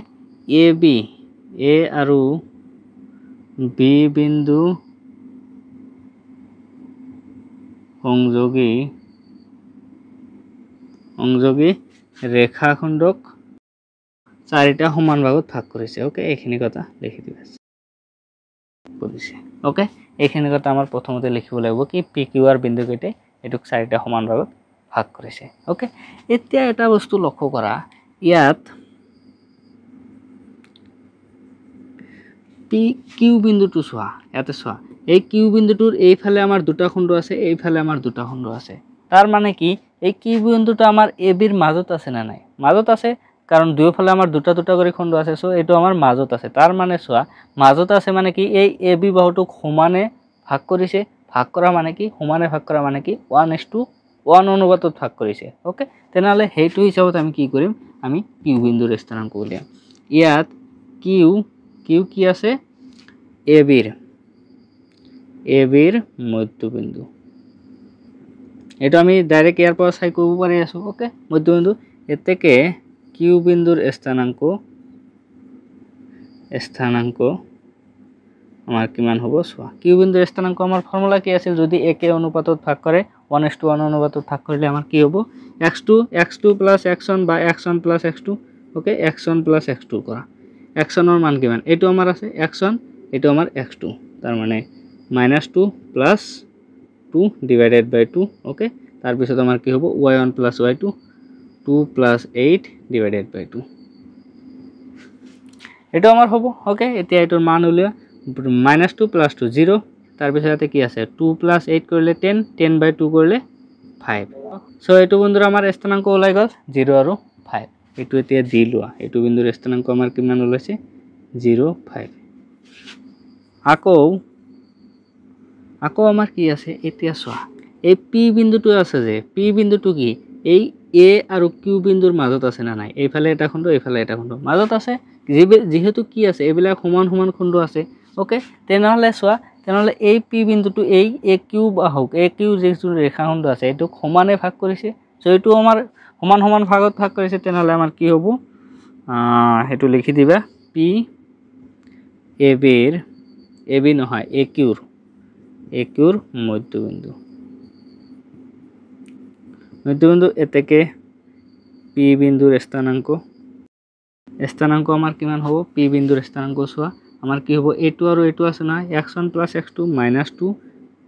এ বি এ আর বি বিন্দু সংযোগী সংযোগী রেখাখণ্ডক চাৰিটা সমান ভাগত ভাগ কৰিছে অ'কে এইখিনি কথা লিখি দিব বুজিছে অ'কে এইখিনি কথা আমাৰ প্ৰথমতে লিখিব লাগিব কি পি কিউ আৰ বিন্দুকেইটাই এইটোক চাৰিটা সমান ভাগত ভাগ কৰিছে অ'কে এতিয়া এটা বস্তু লক্ষ্য কৰা ইয়াত পি কিউ বিন্দুটো চোৱা ইয়াতে চোৱা এই কিউ বিন্দুটোৰ এইফালে আমাৰ দুটা খণ্ড আছে এইফালে আমাৰ দুটা খণ্ড আছে তাৰমানে কি এই কিউ বিন্দুটো আমাৰ এ বিৰ মাজত আছে নে নাই মাজত আছে কাৰণ দুয়োফালে আমাৰ দুটা দুটা কৰি খণ্ড আছে চ' এইটো আমাৰ মাজত আছে তাৰমানে চোৱা মাজত আছে মানে কি এই এ বি বাহুটোক সমানে ভাগ কৰিছে ভাগ কৰা মানে কি সমানে ভাগ কৰা মানে কি ওৱান এছ টু ওৱান অনুপাতত ভাগ কৰিছে অ'কে তেনেহ'লে সেইটো হিচাপত আমি কি কৰিম আমি কিউ বিন্দুৰ স্থানাংক উলিয়াম ইয়াত কিউ কিউ কি আছে এ বিৰ এ বিৰ মধ্যবিন্দু এইটো আমি ডাইৰেক্ট ডাইৰেক্ট ইয়াৰপৰ সাই কৰবো পাৰি আসো ওকে মধ্যবিন্দু এতেকে কিউ বিন্দুৰ স্থানাংক স্থানাংক আমাৰ কিমান হ'ব চোৱা কিউ বিন্দু স্থানাঙ্ক আমাৰ ফৰ্মুলা কি আছে যদি একে অনুপাতত ভাগ কৰে ওৱান এক্স টু ওৱান অনুপাতত ভাগ কৰিলে আমাৰ কি হ'ব x two x two plus x one বা x one plus x two okay x one plus x two কৰা এক্স ওয়ানের মান কিমান এইটো আমাৰ আছে এক্স ওয়ান এইটো আমাৰ এক্স টু তাৰমানে minus two plus two divided by two okay তাৰপিছত আমাৰ কি হ'ব Y one plus Y two two plus eight divided by two এইটো আমাৰ হ'ব অ'কে এতিয়া এইটোৰ মান উলিওৱা minus two plus two zero' তাৰপিছত ইয়াতে কি আছে টু প্লাছ এইট কৰিলে টেন টেন বাই টু কৰিলে ফাইভ চ' এইটো বন্ধুৰ আমাৰ স্থানাংক ওলাই গ'ল জিৰ' আৰু ফাইভ এইটো এতিয়া দি লোৱা এইটো বিন্দুৰ স্থানাংক আমাৰ কিমান ওলাইছে জিৰ' ফাইভ আকৌ আকৌ আমাৰ কি আছে এতিয়া চোৱা এই পি বিন্দুটো আছে যে পি বিন্দুটো কি এই এ আৰু কিউ বিন্দুৰ মাজত আছে না নাই এইফালে এটা খণ্ড এইফালে এটা খণ্ড মাজত আছে যি যিহেতু কি আছে এইবিলাক সমান সমান খণ্ড আছে ওকে তেনেহ'লে চোৱা তেনেহ'লে এই পি বিন্দুটো এই এ কিউ বা হওক এ কিউ যিটো যোন আছে এইটোক সমানে ভাগ কৰিছে চ' এইটো আমাৰ সমান সমান ভাগত ভাগ কৰিছে তেনেহ'লে আমাৰ কি হ'ব সেইটো লিখি দিবা পি এ বিৰ এ বি নহয় এ কিউৰ এ কিউৰ মধ্যবিন্দু মধ্যবিন্দু এতেকে পি বিন্দুৰ স্থানাংক স্থানাংক আমাৰ কিমান হ'ব পি বিন্দুৰ স্থানাংক চোৱা আমাৰ কি হ'ব এইটো আৰু এইটো আছে নহয় x one plus x two minus two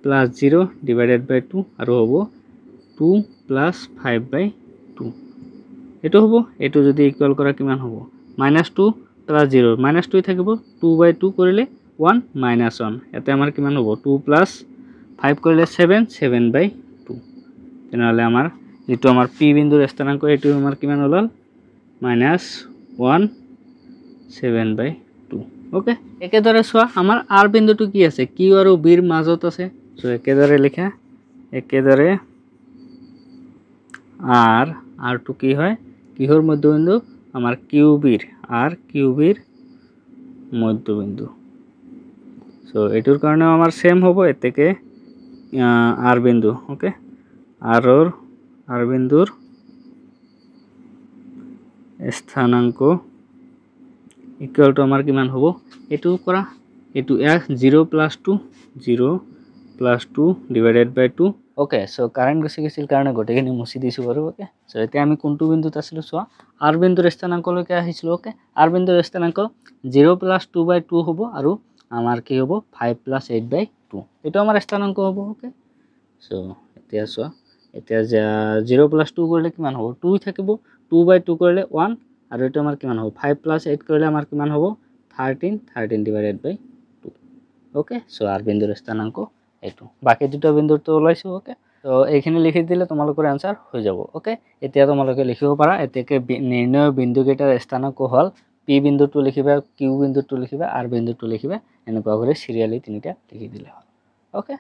plus zero' divided by two আৰু হ'ব two plus five by two এইটো হ'ব এইটো যদি ইকুৱেল কৰা কিমান হ'ব minus two plus zero' minus টুৱে থাকিব টু বাই টু কৰিলে ওৱান মাইনাছ ওৱান ইয়াতে আমাৰ কিমান হ'ব টু প্লাছ ফাইভ কৰিলে ছেভেন ছেভেন বাই টু তেনেহ'লে আমাৰ যিটো আমাৰ পি বিন্দুৰ স্থানাংক এইটো আমাৰ কিমান ওলাল minus one seven by two okay একেদৰে চোৱা আমাৰ আৰ বিন্দুটো কি আছে কিউ আৰু বিৰ মাজত আছে চ' একেদৰে লিখা একেদৰে আর টু কি হয় কিহর মধ্যবিন্দু আমার কিউবির আর কিউবির মধ্যবিন্দু সো এটুর কারণে আমার সেম হব এতেকে আর বিন্দু ওকে আর আর বিন্দুর স্থানাঙ্ক ইকুৱেল টু আমাৰ কিমান হ'ব এইটো কৰা এইটো এক zero' plus two zero' plus two divided by two okay so' current গুচি গৈছিল কাৰণে গোটেইখিনি মুচি দিছোঁ বাৰু অ'কে চ' এতিয়া আমি কোনটো বিন্দুত আছিলোঁ চোৱা আৰ বিন্দুৰ স্থানাংকলৈকে আহিছিলোঁ অ'কে আৰ বিন্দুৰ স্থানাংক zero' plus two by two হ'ব আৰু আমাৰ কি হ'ব five plus eight by two এইটো আমাৰ স্থানাংক হ'ব অ'কে চ' এতিয়া চোৱা এতিয়া জিৰ' প্লাছ টু কৰিলে কিমান হ'ব টু থাকিব টু বাই টু কৰিলে ওৱান আৰু এইটো আমাৰ কিমান হ'ব ফাইভ প্লাছ এইট কৰিলে আমাৰ কিমান হ'ব thirteen thirteen divided by two okay so' R বিন্দুৰ স্থানাংক এইটো বাকী দুটা বিন্দুটো ওলাইছোঁ অ'কে ত' এইখিনি লিখি দিলে তোমালোকৰ এনচাৰ হৈ যাব অ'কে এতিয়া তোমালোকে লিখিব পাৰা এতিয়াকে নিৰ্ণয় বিন্দুকেইটাৰ স্থানাংক হ'ল পি বিন্দুটো লিখিবা কিউ বিন্দুটো লিখিবা আৰ বিন্দুটো লিখিবা এনেকুৱা কৰি চিৰিয়েলি তিনিটা লিখি দিলে হ'ল অ'কে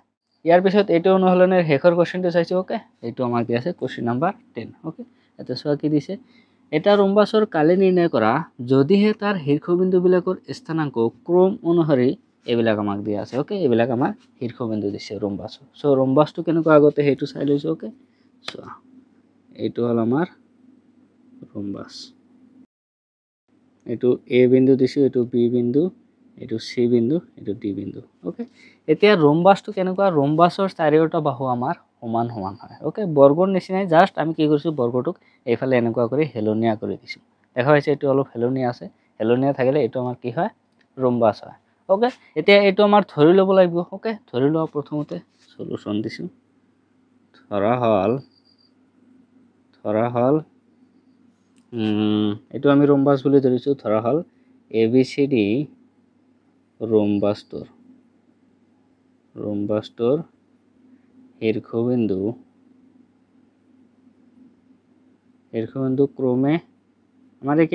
ইয়াৰ পিছত এইটো অনুশীলনৰ শেষৰ কুৱেশ্যনটো চাইছোঁ অ'কে এইটো আমাৰ দিয়া আছে কুৱেশ্যন নাম্বাৰ টেন অ'কে ইয়াতে চোৱা কি দিছে এটা ৰম্বাছৰ কালি নিৰ্ণয় কৰা যদিহে তাৰ শীৰ্ষবিন্দুবিলাকৰ স্থানাংক ক্ৰম অনুসৰি এইবিলাক আমাক দিয়া আছে অ'কে এইবিলাক আমাৰ শীৰ্ষবিন্দু দিছে ৰম্বাছৰ চ' ৰম্বাছটো কেনেকুৱা আগতে সেইটো চাই লৈছোঁ অ'কে চোৱা এইটো হ'ল আমাৰ ৰম্বাছ এইটো এ বিন্দু দিছোঁ এইটো বি বিন্দু এইটো চি বিন্দু এইটো ডি বিন্দু অ'কে এতিয়া ৰম্বাছটো কেনেকুৱা ৰম্বাছৰ চাৰিওটা বাহু আমাৰ সমান সমান হয় ওকে বর্গর নিচিনাই জাষ্ট আমি কি কৰিছোঁ বৰ্গটোক এইফালে এনেকুৱা কৰি হেলনীয়া কৰি দিছোঁ দেখা পাইছে এইটো অলপ হেলনিয়া আছে হেলনিয়া থাকিলে এইটো আমাৰ কি হয় ৰম্বাছ হয় অ'কে এতিয়া এইটো আমাৰ ধৰি ল'ব লাগিব অ'কে ধৰি লোৱা প্ৰথমতে চলুশ্যন দিছোঁ ধৰা হ'ল ধৰা হ'ল এইটো আমি ৰম্বাছ বুলি ধৰিছোঁ ধৰা হ'ল এ বি চি ডি ৰম্বাছটোৰ ৰম্বাছটোৰ দীর্ঘবিন্দু দীর্ঘবিন্দু ক্রমে আমাদের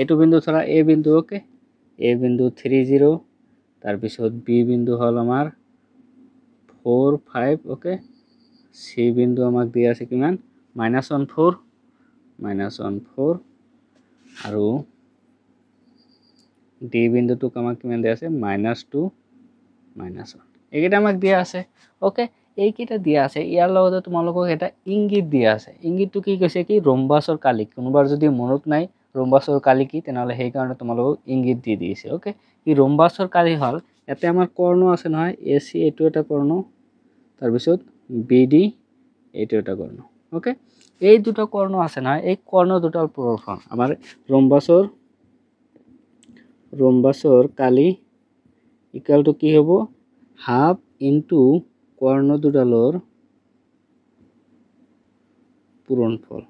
এ টু বিন্দু ছাড়া এ বিন্দু ওকে এ বিন্দু থ্রি জিরো তাৰপিছত বি বিন্দু হ'ল আমাৰ ফ'ৰ ফাইভ অ'কে চি বিন্দু আমাক দিয়া আছে কিমান minus one four minus one four আৰু ডি বিন্দুটোক আমাক কিমান দিয়া আছে মাইনাছ টু মাইনাছ ওয়ান এইকেইটা আমাক দিয়া আছে অ'কে এইকেইটা দিয়া আছে ইয়াৰ লগতে তোমালোকক এটা ইংগিত দিয়া আছে ইংগিতটো কি কৈছে কি ৰম্বাছৰ কালি কোনোবাৰ যদি মনত নাই ৰম্বাছৰ কালি কি তেনেহ'লে সেইকাৰণে তোমালোকক ইংগিত দি দিছে অ'কে ই ৰম্বাছৰ কালি হ'ল ইয়াতে আমাৰ কৰ্ণ আছে নহয় এ চি এইটো এটা কৰ্ণ তাৰপিছত বি ডি এইটো এটা কৰ্ণ অ'কে এই দুটা কৰ্ণ আছে নহয় এই কৰ্ণ দুটাৰ প্ৰদৰ্শন আমাৰ ৰম্বাছৰ ৰম্বাছৰ কালি ইকুৱেলটো কি হ'ব হাফ ইনটু কর্ণ দুডালোর ফল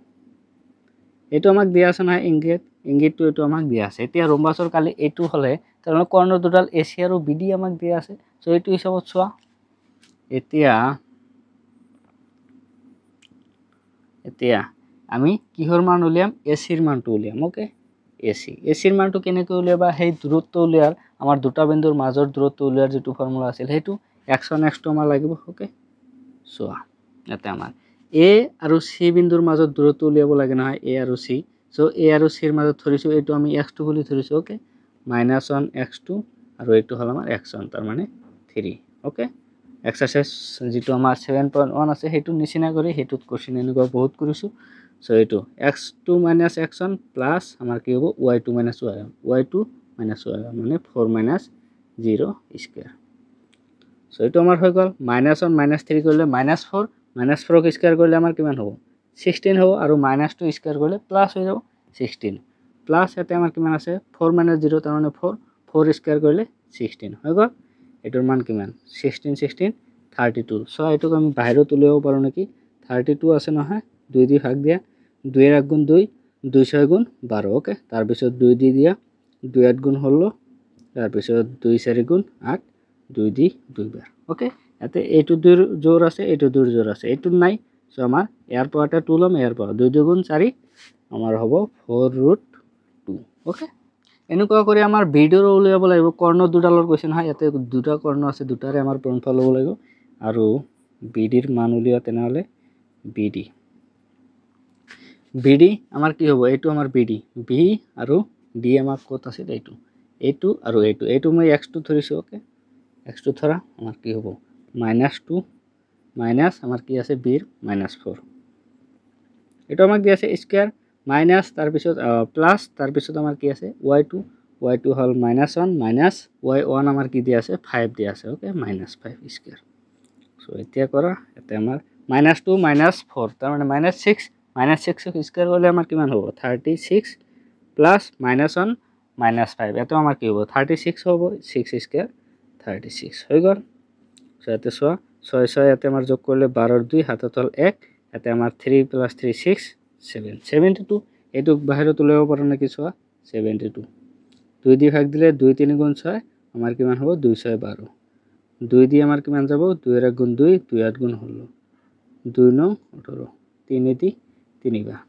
এইটো আমাক দিয়া আছে না ইংগিত ইংগিতটো এইটো আমাক দিয়া আছে এতিয়া ৰোমবাছৰ কালি এইটো হ'লে তেনেহ'লে মানে কর্ণ দুডাল এসি আর আৰু আমাক দিয়া আছে চ' এইটো হিচাপত চোৱা এতিয়া এতিয়া আমি কিহৰ মান উলিয়াম এ চিৰ মানটো উলিয়াম অ'কে এ চি এ চিৰ মানটো কেনেকৈ উলিয়াবা সেই দূৰত্ব উলিয়ার আমাৰ দুটা বিন্দুর মাজৰ দূৰত্ব উলিয়ার যিটো ফর্মুলা আছিল সেইটো একশো নেক্সটো আমাৰ লাগিব অ'কে চোৱা ইয়াতে আমাৰ এ আৰু চি বিন্দুৰ মাজত দূৰত্ব উলিয়াব লাগে নহয় এ আৰু চি চ' এ আৰু চিৰ মাজত ধৰিছোঁ এইটো আমি এক্স টু বুলি ধৰিছোঁ okay minus one x two আৰু এইটো হ'ল আমাৰ এক্স ওৱান তাৰমানে থ্ৰী অ'কে এক্সাৰচাইজ যিটো আমাৰ ছেভেন পইণ্ট ওৱান আছে সেইটো নিচিনা কৰি সেইটোত কৈছিল এনেকুৱা বহুত কৰিছোঁ চ' এইটো x two minus x one plus আমাৰ কি হ'ব y two minus y one Y two minus y one মানে four minus zero' square so' এইটো আমাৰ হৈ গ'ল মাইনাছ ওৱান মাইনাছ থ্ৰী কৰিলে মাইনাছ ফ'ৰ মাইনাছ ফ'ৰক স্কুৱাৰ কৰিলে আমাৰ কিমান হ'ব ছিক্সটিন হ'ব আৰু মাইনাছ টু স্কুৱাৰ কৰিলে প্লাছ হৈ যাব ছিক্সটিন প্লাছ ইয়াতে আমাৰ কিমান আছে ফ'ৰ মাইনাছ জিৰ' তাৰমানে ফ'ৰ ফ'ৰ স্কুৱাৰ কৰিলে ছিক্সটিন হৈ গ'ল এইটোৰ মান কিমান sixteen sixteen thirty two so' এইটোক আমি বাহিৰত উলিয়াব পাৰোঁ নেকি থাৰ্টি টু আছে নহয় দুই দি ভাগ দিয়া দুই এক গুণ দুই দুই ছয় গুণ বাৰ অ'কে তাৰপিছত দুই দি দিয়া দুই আঠ গুণ ষোল্ল তাৰপিছত দুই চাৰি গুণ আঠ দুই দি দুইবার ওকে এতে এইটো দুইৰ জোৰ আছে এইটো দুইৰ জোৰ আছে এইটোত নাই চ' আমাৰ ইয়াৰ পৰা এটা টু ল'ম ইয়াৰ পৰা দুই দুগুণ চাৰি আমাৰ হ'ব ফ'ৰ ৰুট টু অ'কে এনেকুৱা কৰি আমাৰ ভিডিঅ'ৰ উলিয়াব লাগিব কৰ্ণ দুডালৰ কৈছে নহয় ইয়াতে দুটা কৰ্ণ আছে দুটাৰে আমাৰ পৰম্পৰা ল'ব লাগিব আৰু বি ডিৰ মান উলিওৱা তেনেহ'লে বি ডি বি ডি আমাৰ কি হ'ব এইটো আমাৰ বি ডি বি আৰু ডি আমাৰ ক'ত আছিল এইটো এইটো আৰু এইটো এইটো মই এক্সটো ধৰিছোঁ অ'কে एक्स टू थरा हमार कि हम माइनास टू माइनास आम आर माइनास फोर यू आम दिया स्कैर माइनास तार पास प्लास तार पास वाई टू वाई टू हल minus one minus y one आम दिया फाइव दिया माइनास फाइव स्कैर सो इतना कर माइनास टू माइनास फोर तार मैं minus six minus six square गले आम कि हम thirty six plus minus one minus five यू आम कि हम थार्टी सिक्स हम सिक्स स्कैर থার্টি সিক্স হৈ গ'ল ছয়াতে চোৱা ছয় ছয় ইয়াতে আমাৰ যোগ কৰিলে বাৰৰ দুই হাতত হ'ল এক ইয়াতে আমাৰ three plus three six seven seventy two এইটু বাহিৰত তুলে পৰা নাই কি চোৱা টু দুই দি ভাগ দিলে দুই তিনি গুণ ছয় আমাৰ কিমান হ'ব দুই ছয় বাৰ দুই দি আমাৰ কিমান যাব দুই এক গুণ দুই দুই আঠ গুণ হলো দুই ন ওঠৰ তিনি দি তিনিবাৰ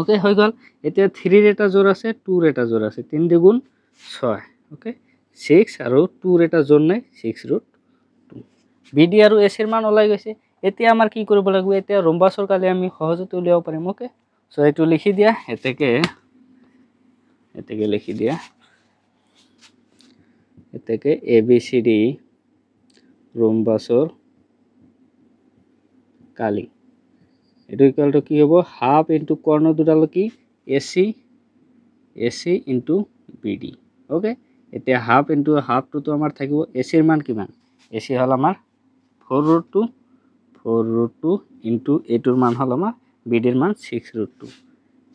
অ'কে হৈ গ'ল এতিয়া থ্ৰীৰ এটা জোর আছে টুৰ এটা জোর আছে তিনি দুগুণ ছয় অ'কে সিক্স আৰু টুৰ এটা জোন নাই six root two B D আৰু এ চিৰ মান ওলাই গৈছে এতিয়া আমাৰ কি কৰিব লাগিব এতিয়া ৰম্বাছৰ কালি আমি সহজতে উলিয়াব পাৰিম অ'কে চ' এইটো লিখি দিয়া এতেকে এতেকে লিখি দিয়া এতেকে এ বি চি ডি ৰম্বাছৰ কালি এইটো ইকুৱেলটো কি হ'ব হাফ ইণ্টু কৰ্ণ দুডাল কি A C A C into B D okay এতিয়া হাফ ইনটু হাফটোতো আমাৰ থাকিব এ চিৰ মান কিমান এ চি হ'ল আমাৰ four root two four root two into এইটোৰ মান হ'ল আমাৰ বি ডিৰ মান six root two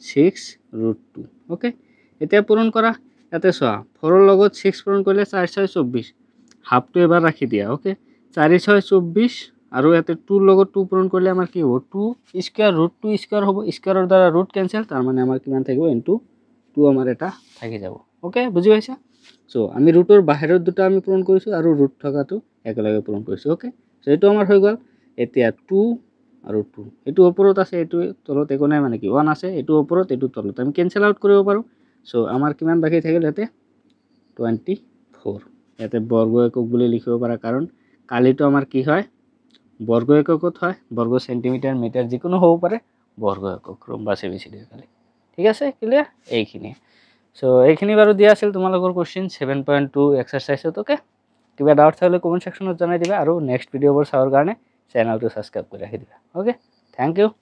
six root two okay এতিয়া পূৰণ কৰা ইয়াতে চোৱা ফ'ৰৰ লগত ছিক্স পূৰণ কৰিলে চাৰি ছয় চৌব্বিছ হাফটো এবাৰ ৰাখি দিয়া অ'কে চাৰি ছয় চৌব্বিছ আৰু ইয়াতে টুৰ লগত টু পূৰণ কৰিলে আমাৰ কি হ'ব two square root two square হ'ব স্কুৱাৰৰ দ্বাৰা ৰুট কেঞ্চেল তাৰমানে আমাৰ কিমান থাকিব ইনটু টু আমাৰ এটা থাকি যাব অ'কে বুজি পাইছা সো আমি রুটর বাইর দুটো আমি পূরণ করেছো আর রুট থাকাটো একলগে পূরণ করেছো ওকে সো এটা আমার হয়ে গেল এটা টু আর টু এই ওপরত আছে এই তলত একো নাই মানে কি ওয়ান আছে এই ওপরত এই তলত আমি কেনসেল আউট করব পো সো আমার কি বাকি থাকলে এতে টুয়েন্টি ফোর এতে বর্গ একক বলে লিখব পড়া কারণ কালিটো আমার কি হয় বর্গ এককত হয় বর্গ সেন্টিমিটার মিটার যিকোনো হব পারে বর্গ একক বা সেমি সিডিয়ার কালি ঠিক আছে ক্লিয়ার এইখিনিয়ে সো এইখিনি বাৰু দিয়া আছিল তোমালোকৰ কুৱেশ্যন ছেভেন পইণ্ট টু এক্সাৰচাইজত অ'কে কিবা ডাউট থাকিলে কমেণ্ট ছেকশ্যনত জনাই দিবা আৰু নেক্সট ভিডিঅ'বোৰ চাবৰ কাৰণে চেনেলটো ছাবস্ক্ৰাইব কৰি ৰাখি দিবা অ'কে থেংক ইউ